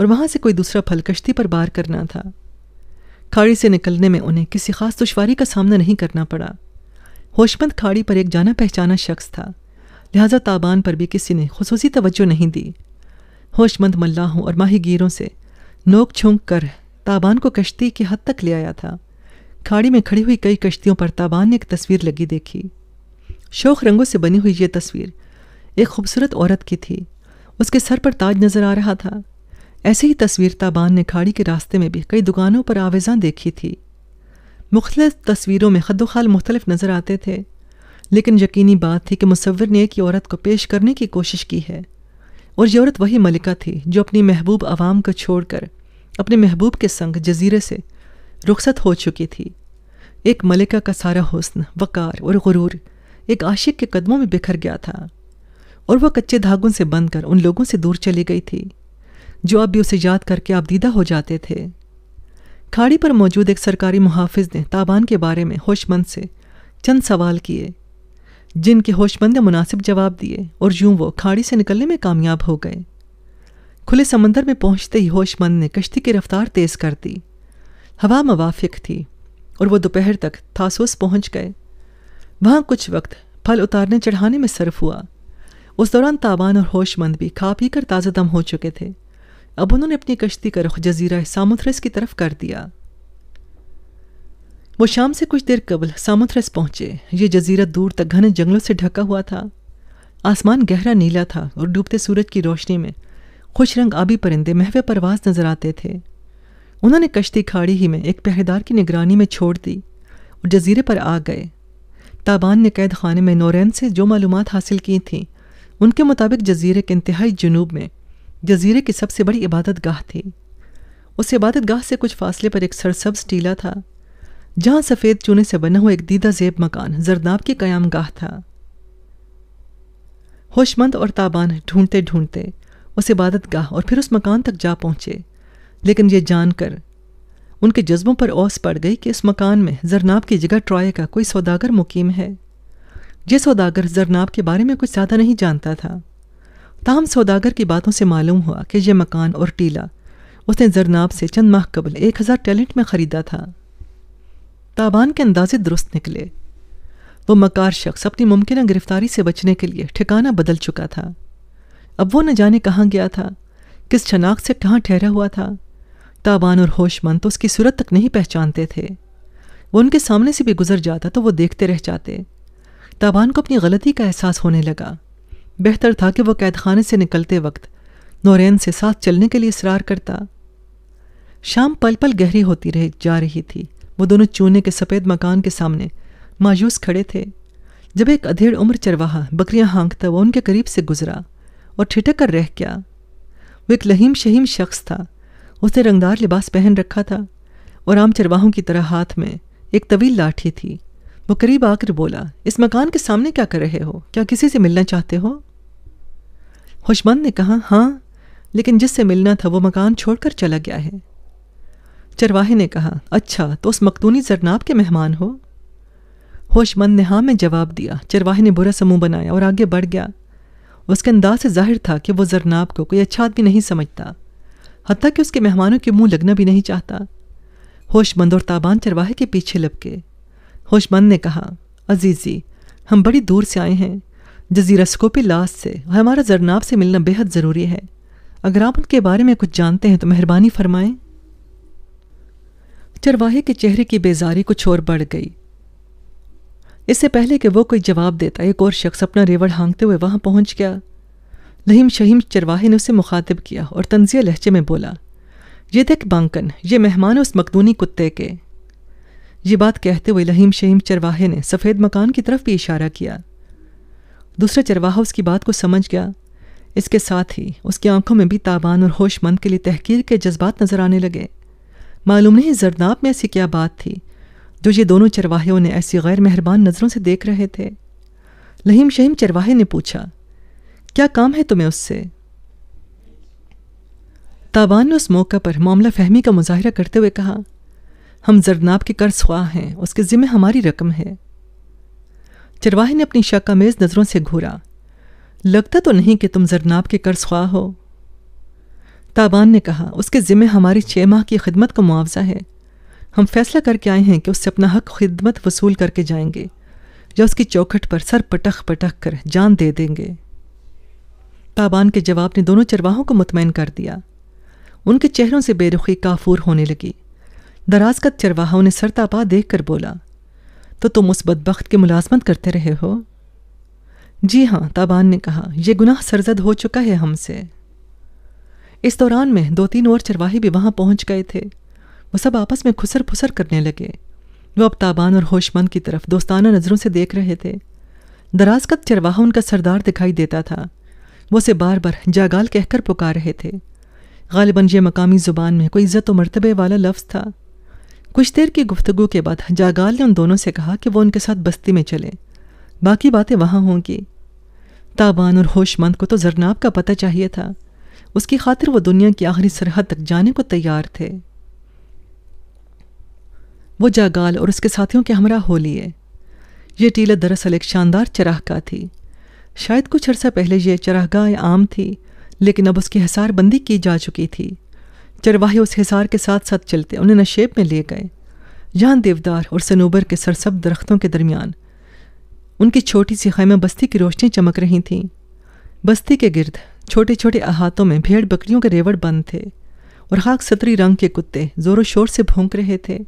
और वहां से कोई दूसरा फल कश्ती पर बार करना था खाड़ी से निकलने में उन्हें किसी खास दुश्वारी का सामना नहीं करना पड़ा होशमंद खाड़ी पर एक जाना पहचाना शख्स था लिहाजा ताबान पर भी किसी ने खसूसी तवज्जो नहीं दी होशमंद मल्लाहों और माहिगीरों से नोक छोंक कर ताबान को कश्ती की हद तक ले आया था खाड़ी में खड़ी हुई कई कश्तियों पर ताबान ने एक तस्वीर लगी देखी शोक रंगों से बनी हुई यह तस्वीर एक खूबसूरत औरत की थी उसके सर पर ताज नजर आ रहा था ऐसे ही तस्वीर ताबान ने खाड़ी के रास्ते में भी कई दुकानों पर आवेजा देखी थी मुख्तल तस्वीरों में खद खाल मुख्तलिफ नज़र आते थे लेकिन यकीनी बात थी कि मुसविर ने एक औरत को पेश करने की कोशिश की है और यह औरत वही मलिका थी जो अपनी महबूब आवाम को छोड़कर अपने महबूब के संग जजीरे से रुखसत हो चुकी थी एक मलिका का सारा हुस्न वक़ार और गुरूर एक आशिक के कदमों में बिखर गया था और वह कच्चे धागों से बंधकर उन लोगों से दूर चली गई थी जो अब भी उसे याद करके आप दीदा हो जाते थे खाड़ी पर मौजूद एक सरकारी मुहाफिज ने ताबान के बारे में होशमंद से चंद सवाल किए जिनके होशमंद ने मुनासिब जवाब दिए और यूं वो खाड़ी से निकलने में कामयाब हो गए खुले समंदर में पहुंचते ही होशमंद ने कश्ती की रफ्तार तेज़ कर दी हवा मवाफिक थी और वो दोपहर तक थासोस पहुंच गए वहां कुछ वक्त फल उतारने चढ़ाने में सर्फ हुआ उस दौरान ताबान और होशमंद भी खा पी कर ताज़ा दम हो चुके थे अब उन्होंने अपनी कश्ती का रुख जजीरा सामुथ्रेस की तरफ कर दिया वो शाम से कुछ देर कबल सामुथ्रेस पहुंचे ये जजीरा दूर तक घने जंगलों से ढका हुआ था आसमान गहरा नीला था और डूबते सूरज की रोशनी में खुश रंग आबी परिंदे महवे परवास नजर आते थे उन्होंने कश्ती खाड़ी ही में एक पहरेदार की निगरानी में छोड़ दी और जजीरे पर आ गए ताबान ने कैद खाने में नौरैन से जो मालूम हासिल की थीं उनके मुताबिक जजीरे के इंतहाई जनूब में जजीरे की सबसे बड़ी इबादत गाह थी उस इबादत गाह से कुछ फासले पर एक सरसब्ज टीला था जहाँ सफ़ेद चूने से बना हुआ एक दीदा जेब मकान जरदाब की कयाम गाह था होशमंद और ताबान ढूंढते ढूंढते उस इबादत गाह और फिर उस मकान तक जा पहुँचे लेकिन ये जानकर उनके जज्बों पर ओस पड़ गई कि इस मकान में जरनाब की जगह ट्रॉय का कोई सौदागर मुकीम है ये सौदागर जरनाब के बारे में कुछ ज़्यादा नहीं जानता था ताहम सौदागर की बातों से मालूम हुआ कि यह मकान और टीला उसने जरनाब से चंद माह कबल एक हज़ार टैलेंट में ख़रीदा था ताबान के अंदाजे दुरुस्त निकले वो मकार शख्स अपनी मुमकिन गिरफ्तारी से बचने के लिए ठिकाना बदल चुका था अब वो न जाने कहाँ गया था किस शनाख्त से कहाँ ठहरा हुआ था ताबान और होशमंद तो उसकी सूरत तक नहीं पहचानते थे वो उनके सामने से भी गुजर जाता तो वो देखते रह जाते ताबान को अपनी गलती का एहसास होने लगा बेहतर था कि वह कैद खाने से निकलते वक्त नौरेन से साथ चलने के लिए इसरार करता शाम पल पल गहरी होती रह जा रही थी वो दोनों चूने के सफ़ेद मकान के सामने मायूस खड़े थे जब एक अधेड़ उम्र चरवाहा बकरियां हाँकता वह उनके करीब से गुजरा और ठिठक कर रह गया वो एक लहीम शहीम शख्स था उसने रंगदार लिबास पहन रखा था और आम चरवाहों की तरह हाथ में एक तवील लाठी थी वो करीब आकर बोला इस मकान के सामने क्या कर रहे हो क्या किसी से मिलना चाहते हो होशमंद ने कहा हाँ लेकिन जिससे मिलना था वो मकान छोड़कर चला गया है चरवाहे ने कहा अच्छा तो उस मखतूनी जरनाब के मेहमान हो होशमंद ने हाँ में जवाब दिया चरवाहे ने बुरा समूह बनाया और आगे बढ़ गया उसके अंदाज से जाहिर था कि वो जरनाब को कोई अच्छा आदमी नहीं समझता हती कि उसके मेहमानों के मुंह लगना भी नहीं चाहता होशमंद और ताबान चरवाहे के पीछे लपके होशमंद ने कहा अजीज़ी हम बड़ी दूर से आए हैं जजीरा स्कोपी से हमारा जरनाब से मिलना बेहद ज़रूरी है अगर आप उनके बारे में कुछ जानते हैं तो मेहरबानी फरमाएं चरवाहे के चेहरे की बेजारी कुछ और बढ़ गई इससे पहले कि वो कोई जवाब देता एक और शख्स अपना रेवड़ हांगते हुए वहां पहुंच गया लहीम शहीम चरवाहे ने उसे मुखातिब किया और तंजिया लहजे में बोला ये देख बांकन ये मेहमान उस मकदूनी कुत्ते के ये बात कहते हुए लहीम शहीम चरवाहे ने सफ़ेद मकान की तरफ भी इशारा किया दूसरा चरवाहा उसकी बात को समझ गया इसके साथ ही उसकी आंखों में भी ताबान और होशमंद के लिए तहकीर के जज्बात नज़र आने लगे मालूम नहीं जरदाब में ऐसी क्या बात थी जो ये दोनों चरवाहे ने ऐसी गैर मेहरबान नज़रों से देख रहे थे लहीम शहीम चरवाहे ने पूछा क्या काम है तुम्हें उससे ताबान ने उस मौका पर मामला फहमी का मुजाहरा करते हुए कहा हम जरनाब के कर्ज ख्वाह हैं उसके ज़िम्मे हमारी रकम है चरवाहे ने अपनी शक मेज़ नज़रों से घूरा लगता तो नहीं कि तुम जरनाब के कर्ज ख्वाह हो ताबान ने कहा उसके ज़िम्मे हमारी छः माह की खिदमत का मुआवजा है हम फैसला करके आए हैं कि उससे अपना हक खिदमत वसूल करके जाएंगे या उसकी चौखट पर सर पटख पटख कर जान दे देंगे ताबान के जवाब ने दोनों चरवाहों को मुतमिन कर दिया उनके चेहरों से बेरुखी काफूर होने लगी दराज का चरवाहा उन्हें सरतापा देख कर बोला तो तुम उस बदबख्त की मुलाजमत करते रहे हो जी हाँ ताबान ने कहा यह गुनाह सरजद हो चुका है हमसे इस दौरान में दो तीन और चरवाहे भी वहाँ पहुँच गए थे वो सब आपस में खुसर फुसर करने लगे वो अब ताबान और होशमंद की तरफ दोस्ताना नज़रों से देख रहे थे दराज का चरवाहा उनका सरदार दिखाई देता था वो उसे बार बार जागाल कहकर पुकार रहे थे गालिबन यह मकामी ज़ुबान में कोई इज़्ज़त व मरतबे वाला लफ्ज़ था कुछ देर की गुफ्तगु के बाद जागाल ने उन दोनों से कहा कि वो उनके साथ बस्ती में चलें बाकी बातें वहाँ होंगी ताबान और होशमंद को तो जरनाब का पता चाहिए था उसकी खातिर वो दुनिया की आखिरी सरहद तक जाने को तैयार थे वो जागाल और उसके साथियों के हमरा हो लिए ये टीला दरअसल एक शानदार चराहगा थी शायद कुछ अरसा पहले यह चराहगा आम थी लेकिन अब उसकी हसारबंदी की जा चुकी थी चरवाहे उस हिसार के साथ साथ चलते उन्हें नशेब में ले गए जहाँ देवदार और सनोबर के सरसब दरख्तों के दरमियान उनकी छोटी सी खैमा बस्ती की रोशनी चमक रही थी बस्ती के गिरद छोटे छोटे अहातों में भेड़ बकरियों के रेवड़ बंद थे और खाक सतरी रंग के कुत्ते जोरों शोर से भोंक रहे थे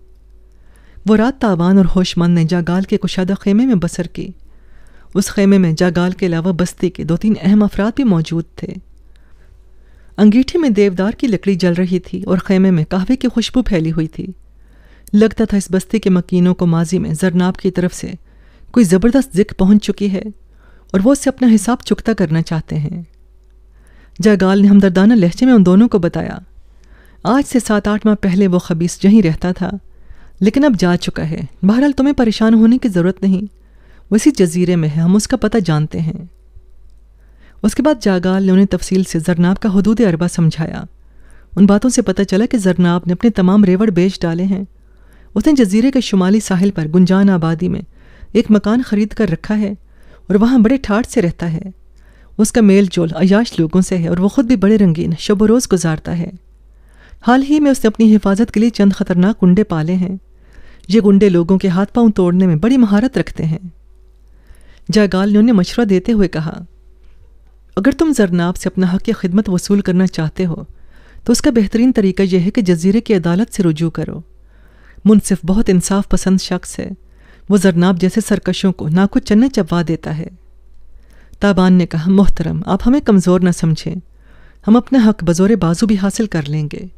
वो रात तावान और होशमंद ने जागाल के कुशादा खेमे में बसर की उस खेमे में जागाल के अलावा बस्ती के दो तीन अहम अफराद भी मौजूद थे अंगीठी में देवदार की लकड़ी जल रही थी और खेमे में कहवे की खुशबू फैली हुई थी लगता था इस बस्ती के मकीनों को माजी में जरनाब की तरफ से कोई ज़बरदस्त जिक पहुंच चुकी है और वो उससे अपना हिसाब चुकता करना चाहते हैं जयगाल ने हमदर्दाना लहजे में उन दोनों को बताया आज से सात आठ माह पहले वो खबीस यहीं रहता था लेकिन अब जा चुका है बहरहाल तुम्हें परेशान होने की ज़रूरत नहीं वैसी जजीरे में है हम उसका पता जानते हैं उसके बाद जागाल ने उन्हें तफसील से जरनाब का हदूद अरबा समझाया उन बातों से पता चला कि जरनाब ने अपने तमाम रेवड़ बेच डाले हैं उसने जजीरे के शुमाली साहिल पर गुंजान आबादी में एक मकान खरीद कर रखा है और वहाँ बड़े ठाठ से रहता है उसका मेल जोल अयाश लोगों से है और वह ख़ुद भी बड़े रंगीन शब रोज़ गुजारता है हाल ही में उसने अपनी हिफाजत के लिए चंद खतरनाक गुंडे पाले हैं ये गुंडे लोगों के हाथ पांव तोड़ने में बड़ी महारत रखते हैं जागाल ने उन्हें मशवरा देते हुए कहा अगर तुम जरनाब से अपना हक या खिदमत वसूल करना चाहते हो तो उसका बेहतरीन तरीका यह है कि जजीरे की अदालत से रुजू करो मुनसिफ बहुत इंसाफ पसंद शख्स है वो जरनाब जैसे सरकशों को ना कुछ चन्न चबवा देता है ताबान ने कहा मोहतरम आप हमें कमज़ोर ना समझें हम अपना हक बज़ोरे बाजू भी हासिल कर लेंगे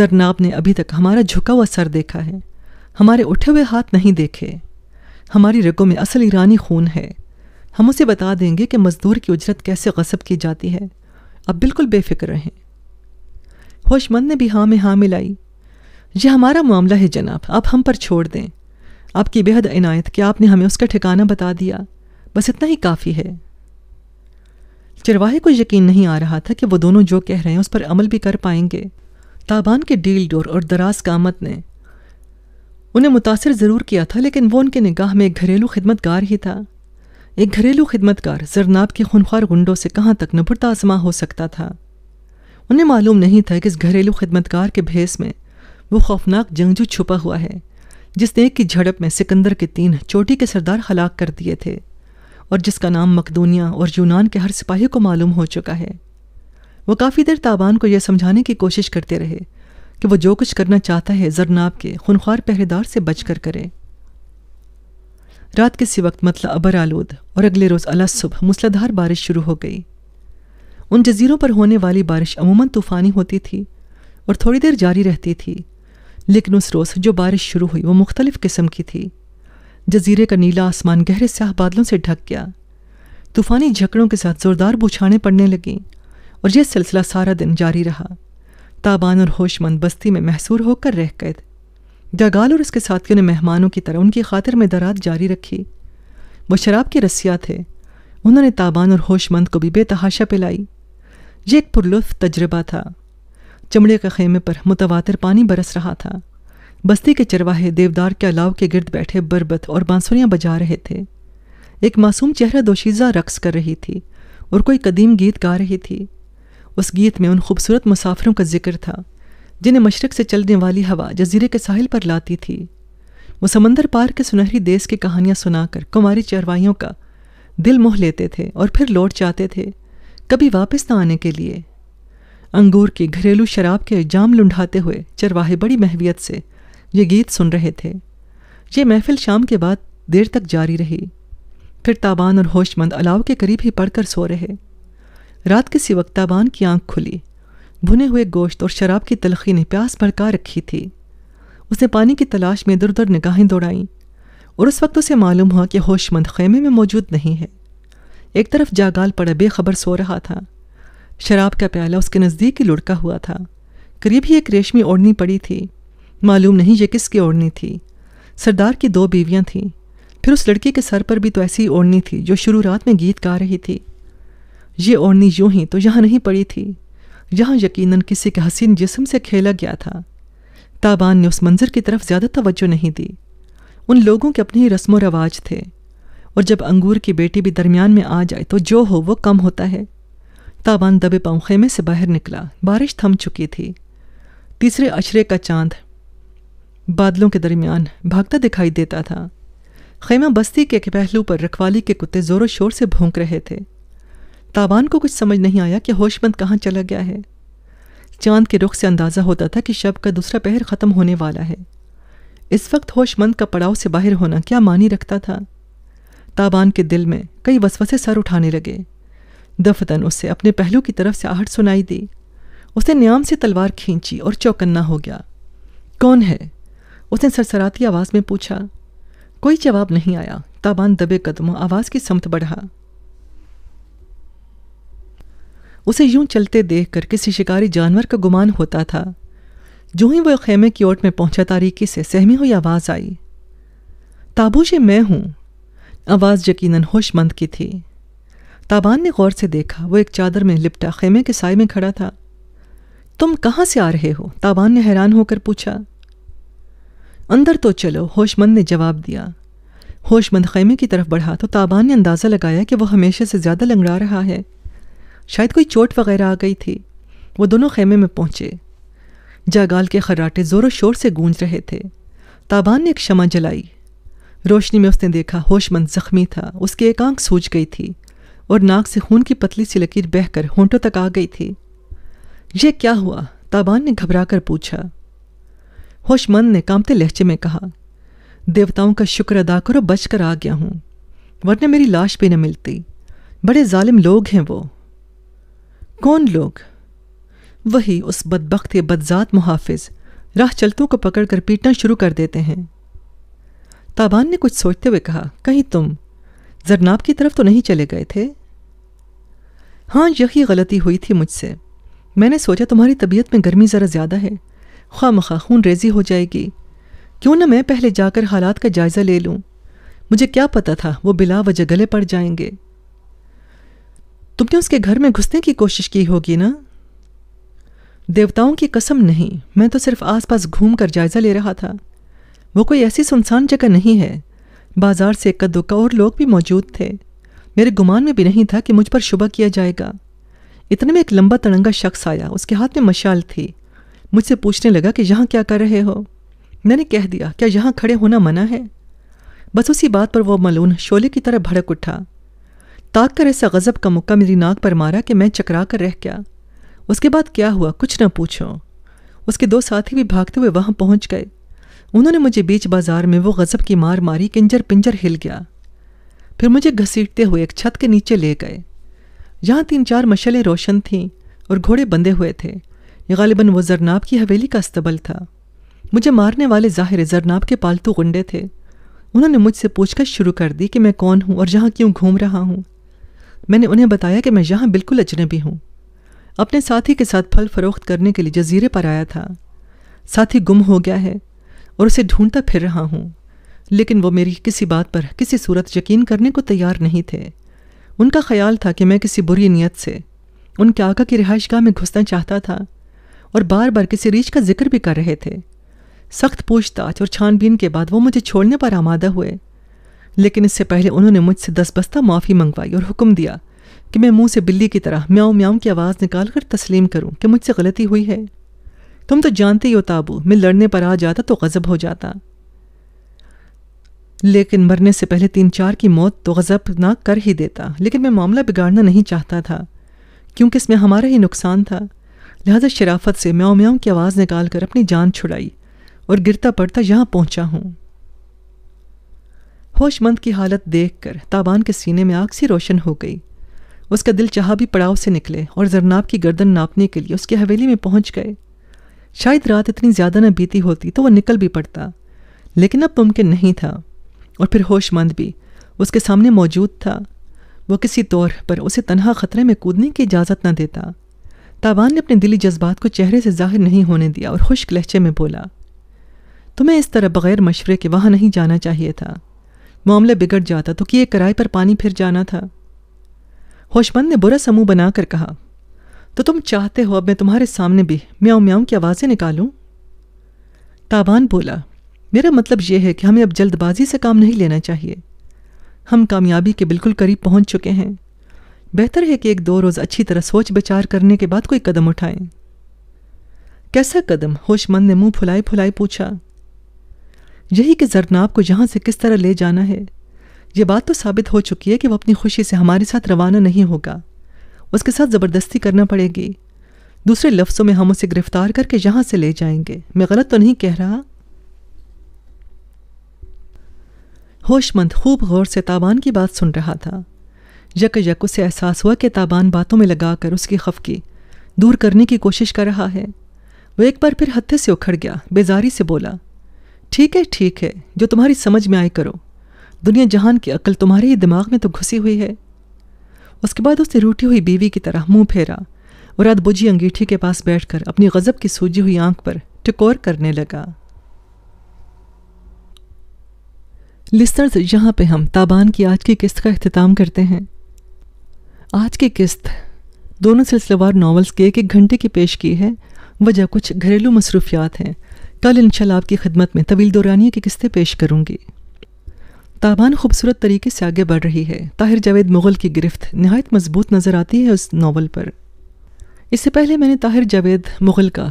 जरनाब ने अभी तक हमारा झुका हुआ सर देखा है हमारे उठे हुए हाथ नहीं देखे हमारी रगों में असल ईरानी खून है हम उसे बता देंगे कि मज़दूर की उजरत कैसे गसब की जाती है आप बिल्कुल बेफिक्र रहें होशमंद ने भी हाँ में हाँ मिलाई यह हमारा मामला है जनाब आप हम पर छोड़ दें आपकी बेहद इनायत कि आपने हमें उसका ठिकाना बता दिया बस इतना ही काफ़ी है चरवाहे को यकीन नहीं आ रहा था कि वो दोनों जो कह रहे हैं उस पर अमल भी कर पाएंगे ताबान के डील डोर और दराज कामत ने उन्हें मुतासर ज़रूर किया था लेकिन वो उनके निगाह में एक घरेलू खिदमतगार ही था एक घरेलू खिदमतकार जरनाब के खुनखार गुंडों से कहाँ तक नबुर आजमा हो सकता था उन्हें मालूम नहीं था कि इस घरेलू खिदमतकार के भेस में वो खौफनाक जंगजू छुपा हुआ है जिसने एक की झड़प में सिकंदर के तीन चोटी के सरदार हलाक कर दिए थे और जिसका नाम मकदूनिया और यूनान के हर सिपाही को मालूम हो चुका है वो काफ़ी देर ताबान को यह समझाने की कोशिश करते रहे कि वो जो कुछ करना चाहता है जरनाब के खुनखार पहरेदार से बचकर करे रात के सी वक्त मतला अबर आलूद और अगले रोज़ अला सुबह मूसलाधार बारिश शुरू हो गई उन जजीरों पर होने वाली बारिश अमूमन तूफ़ानी होती थी और थोड़ी देर जारी रहती थी लेकिन उस रोज़ जो बारिश शुरू हुई वो मुख्तलिफ़ किस्म की थी जजीरे का नीला आसमान गहरे स्याह बादलों से ढक गया तूफ़ानी झकड़ों के साथ ज़ोरदार बुछाने पड़ने लगें और यह सिलसिला सारा दिन जारी रहा ताबान और होशमंद बस्ती में महसूर होकर रह गए जगाल और उसके साथियों ने मेहमानों की तरह उनकी खातिर में दरात जारी रखी वो शराब के रस्सिया थे उन्होंने ताबान और होशमंद को भी बेतहाशा पिलाई ये एक पुरलुफ तजर्बा था चमड़े के खेमे पर मुतवातर पानी बरस रहा था बस्ती के चरवाहे देवदार के अलाव के गिर्द बैठे बरबत और बांसुरियाँ बजा रहे थे एक मासूम चेहरा दोशीजा रक्स कर रही थी और कोई कदीम गीत गा रही थी उस गीत में उन खूबसूरत मुसाफिरों का जिक्र था जिन्हें मशरक से चलने वाली हवा जजीरे के साहिल पर लाती थी वो समंदर पार के सुनहरी देश की कहानियाँ सुनाकर कुमारी चरवाइयों का दिल मोह लेते थे और फिर लौट जाते थे कभी वापस न आने के लिए अंगूर की घरेलू शराब के जाम लुढ़ाते हुए चरवाहे बड़ी महवियत से ये गीत सुन रहे थे ये महफिल शाम के बाद देर तक जारी रही फिर ताबान और होशमंद अलाव के करीब ही पढ़कर सो रहे रात के सिवक ताबान की आंख खुली भुने हुए गोश्त और शराब की तलखी ने प्यास भड़का रखी थी उसने पानी की तलाश में इधर उधर निगाहें दौड़ाईं और उस वक्त उसे मालूम हुआ कि होशमंद खेमे में मौजूद नहीं है एक तरफ जागाल पड़ा बेखबर सो रहा था शराब का प्याला उसके नज़दीक ही लुढ़का हुआ था करीब ही एक रेशमी ओढ़नी पड़ी थी मालूम नहीं ये किसकी ओढ़नी थी सरदार की दो बीवियाँ थीं फिर उस लड़की के सर पर भी तो ऐसी ओढ़नी थी जो शुरू रात में गीत गा रही थी ये ओढ़नी यूं ही तो यहाँ नहीं पड़ी थी यहाँ यकीनन किसी के हसीन जिसम से खेला गया था ताबान ने उस मंजर की तरफ ज़्यादा तवज्जो नहीं दी उन लोगों के अपने ही रस्म रवाज थे और जब अंगूर की बेटी भी दरमियान में आ जाए तो जो हो वो कम होता है ताबान दबे पाँव खेमे से बाहर निकला बारिश थम चुकी थी तीसरे अशरे का चांद बादलों के दरमियान भागता दिखाई देता था खेमा बस्ती के एक पहलू पर रखवाली के कुत्ते ज़ोरों शोर से भोंक रहे थे ताबान को कुछ समझ नहीं आया कि होशमंद कहाँ चला गया है चांद के रुख से अंदाज़ा होता था कि शब का दूसरा पहर ख़त्म होने वाला है इस वक्त होशमंद का पड़ाव से बाहर होना क्या मानी रखता था ताबान के दिल में कई वसवसे सर उठाने लगे दफतन उसे अपने पहलू की तरफ से आहट सुनाई दी उसने न्याम से तलवार खींची और चौकन्ना हो गया कौन है उसने सरसराती आवाज़ में पूछा कोई जवाब नहीं आया ताबान दबे कदमों आवाज़ की समत बढ़ा उसे यूं चलते देख कर किसी शिकारी जानवर का गुमान होता था जो ही वह खेमे की ओट में पहुंचा तारीकी से सहमी हुई आवाज़ आई ताबूश मैं हूं आवाज़ यकीनन होशमंद की थी ताबान ने गौर से देखा वो एक चादर में लिपटा खेमे के साय में खड़ा था तुम कहां से आ रहे हो ताबान ने हैरान होकर पूछा अंदर तो चलो होशमंद ने जवाब दिया होशमंद खेमे की तरफ बढ़ा तो ताबान ने अंदाज़ा लगाया कि वह हमेशा से ज़्यादा लंगड़ा रहा है शायद कोई चोट वगैरह आ गई थी वो दोनों खेमे में पहुंचे जागाल के खर्राटे ज़ोरों शोर से गूंज रहे थे ताबान ने एक क्षमा जलाई रोशनी में उसने देखा होशमंद जख्मी था उसकी एक आंख सूझ गई थी और नाक से खून की पतली सी लकीर बहकर होंठों तक आ गई थी यह क्या हुआ ताबान ने घबरा कर पूछा होशमंद ने कामते लहजे में कहा देवताओं का शुक्र अदा करो बच कर आ गया हूँ वरना मेरी लाश भी न मिलती बड़े जालिम लोग हैं वो कौन लोग वही उस या बदजात मुहाफिज राह चलतों को पकड़ कर पीटना शुरू कर देते हैं ताबान ने कुछ सोचते हुए कहा कहीं तुम जरनाब की तरफ तो नहीं चले गए थे हाँ यही गलती हुई थी मुझसे मैंने सोचा तुम्हारी तबीयत में गर्मी ज़रा ज़्यादा है खा मखा खून रेजी हो जाएगी क्यों ना मैं पहले जाकर हालात का जायज़ा ले लूँ मुझे क्या पता था वो बिला वजह गले पड़ जाएंगे तुमने उसके घर में घुसने की कोशिश की होगी ना देवताओं की कसम नहीं मैं तो सिर्फ आसपास घूम कर जायज़ा ले रहा था वो कोई ऐसी सुनसान जगह नहीं है बाजार से इक्का और लोग भी मौजूद थे मेरे गुमान में भी नहीं था कि मुझ पर शुभ किया जाएगा इतने में एक लंबा तड़ंगा शख्स आया उसके हाथ में मशाल थी मुझसे पूछने लगा कि यहाँ क्या कर रहे हो मैंने कह दिया क्या यहाँ खड़े होना मना है बस उसी बात पर वो मलून शोले की तरह भड़क उठा ताक कर ऐसा गज़ब का मुक्का मेरी नाक पर मारा कि मैं चकरा कर रह गया उसके बाद क्या हुआ कुछ न पूछो उसके दो साथी भी भागते हुए वहाँ पहुँच गए उन्होंने मुझे बीच बाजार में वो गज़ब की मार मारी किंजर पिंजर हिल गया फिर मुझे घसीटते हुए एक छत के नीचे ले गए यहाँ तीन चार मशलें रोशन थीं और घोड़े बंधे हुए थे ये गालिबा वो जरनाब की हवेली का अस्तबल था मुझे मारने वाले ज़ाहिर जरनाब के पालतू गुंडे थे उन्होंने मुझसे पूछकर शुरू कर दी कि मैं कौन हूँ और जहाँ क्यों घूम रहा हूँ मैंने उन्हें बताया कि मैं यहाँ बिल्कुल अजनबी हूँ अपने साथी के साथ फल फरोख्त करने के लिए जजीरे पर आया था साथी गुम हो गया है और उसे ढूंढता फिर रहा हूँ लेकिन वो मेरी किसी बात पर किसी सूरत यकीन करने को तैयार नहीं थे उनका ख्याल था कि मैं किसी बुरी नीयत से उनके आका की रिहाइशगाह में घुसना चाहता था और बार बार किसी रीछ का जिक्र भी कर रहे थे सख्त पूछताछ और छानबीन के बाद वो मुझे छोड़ने पर आमादा हुए लेकिन इससे पहले उन्होंने मुझसे दस बस्ता माफ़ी मंगवाई और हुक्म दिया कि मैं मुंह से बिल्ली की तरह म्याऊं म्याऊं की आवाज़ निकाल कर तस्लीम करूं कि मुझसे गलती हुई है तुम तो जानते ही हो ताबू मैं लड़ने पर आ जाता तो गज़ब हो जाता लेकिन मरने से पहले तीन चार की मौत तो गज़ब ना कर ही देता लेकिन मैं मामला बिगाड़ना नहीं चाहता था क्योंकि इसमें हमारा ही नुकसान था लिहाजा शराफत से म्याऊं म्याओं की आवाज़ निकाल कर अपनी जान छुड़ाई और गिरता पड़ता यहाँ पहुँचा हूँ होशमंद की हालत देखकर ताबान के सीने में आग सी रोशन हो गई उसका दिल चाह भी पड़ाव से निकले और जरनाब की गर्दन नापने के लिए उसकी हवेली में पहुंच गए शायद रात इतनी ज़्यादा न बीती होती तो वह निकल भी पड़ता लेकिन अब मुमकिन नहीं था और फिर होशमंद भी उसके सामने मौजूद था वह किसी तौर पर उसे तनहा ख़तरे में कूदने की इजाज़त न देता ताबान ने अपने दिली जज्बात को चेहरे से जाहिर नहीं होने दिया और खुश्क लहजे में बोला तुम्हें इस तरह बग़ैर मशवरे के वहाँ नहीं जाना चाहिए था मामला बिगड़ जाता तो किए किराए पर पानी फिर जाना था होशमंद ने बुरा समूह बनाकर कहा तो तुम चाहते हो अब मैं तुम्हारे सामने भी म्याऊं म्याऊं की आवाज़ें निकालूं? ताबान बोला मेरा मतलब यह है कि हमें अब जल्दबाजी से काम नहीं लेना चाहिए हम कामयाबी के बिल्कुल करीब पहुंच चुके हैं बेहतर है कि एक दो रोज़ अच्छी तरह सोच विचार करने के बाद कोई कदम उठाएं। कैसा कदम होशमंद ने मुंह फुलाए फुलाए पूछा यही कि जरनाब को यहाँ से किस तरह ले जाना है ये बात तो साबित हो चुकी है कि वह अपनी खुशी से हमारे साथ रवाना नहीं होगा उसके साथ ज़बरदस्ती करना पड़ेगी दूसरे लफ्ज़ों में हम उसे गिरफ्तार करके यहाँ से ले जाएंगे मैं गलत तो नहीं कह रहा होशमंद खूब गौर से ताबान की बात सुन रहा था यक यक उसे एहसास हुआ कि ताबान बातों में लगाकर उसकी खफकी दूर करने की कोशिश कर रहा है वह एक बार फिर हत्थे से उखड़ गया बेजारी से बोला ठीक है ठीक है जो तुम्हारी समझ में आए करो दुनिया जहान की अकल तुम्हारे ही दिमाग में तो घुसी हुई है उसके बाद उसने रूठी हुई बीवी की तरह मुंह फेरा और रात बुझी अंगीठी के पास बैठकर अपनी गज़ब की सूजी हुई आंख पर टिकोर करने लगा लिस्टर्स यहां पे हम ताबान की आज की किस्त का अख्ताम करते हैं आज की किस्त दोनों सिलसिलेवार नॉवल्स के एक एक घंटे की पेश की है वजह कुछ घरेलू मसरूफियात हैं कल इंशाल्लाह आपकी खिदमत में तवील दौरानिया की किस्तें पेश करूँगी ताबान खूबसूरत तरीके से आगे बढ़ रही है ताहिर जावेद मुग़ल की गिरफ्त नहायत मजबूत नज़र आती है उस नावल पर इससे पहले मैंने ताहिर जावेद मुग़ल का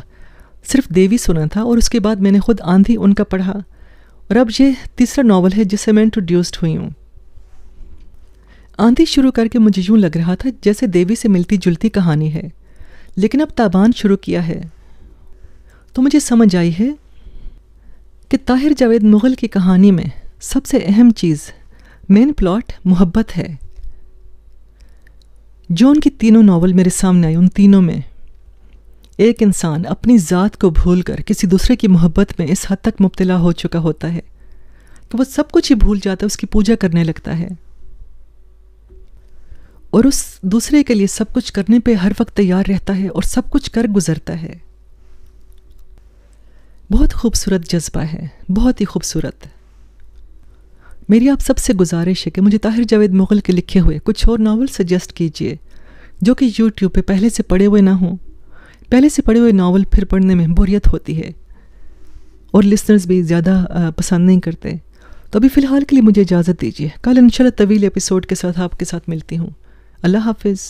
सिर्फ देवी सुना था और उसके बाद मैंने खुद आंधी उनका पढ़ा और अब यह तीसरा नावल है जिससे मैं इंट्रोड्यूस्ड हुई हूँ आंधी शुरू करके मुझे यूँ लग रहा था जैसे देवी से मिलती जुलती कहानी है लेकिन अब ताबान शुरू किया है तो मुझे समझ आई है कि ताहिर जावेद मुग़ल की कहानी में सबसे अहम चीज़ मेन प्लॉट मोहब्बत है जो उनकी तीनों नावल मेरे सामने आई उन तीनों में एक इंसान अपनी ज़ात को भूलकर किसी दूसरे की मोहब्बत में इस हद तक मुबतला हो चुका होता है कि वह सब कुछ ही भूल जाता है उसकी पूजा करने लगता है और उस दूसरे के लिए सब कुछ करने पे हर वक्त तैयार रहता है और सब कुछ कर गुजरता है बहुत खूबसूरत जज्बा है बहुत ही खूबसूरत मेरी आप सबसे गुजारिश है कि मुझे ताहिर जावेद मुग़ल के लिखे हुए कुछ और नावल सजेस्ट कीजिए जो कि यूट्यूब पे पहले से पढ़े हुए ना हों पहले से पढ़े हुए नावल फिर पढ़ने में बोरियत होती है और लिसनर्स भी ज़्यादा पसंद नहीं करते तो अभी फ़िलहाल के लिए मुझे इजाज़त दीजिए कल इन तवील एपिसोड के साथ आपके साथ मिलती हूँ अल्लाह हाफिज़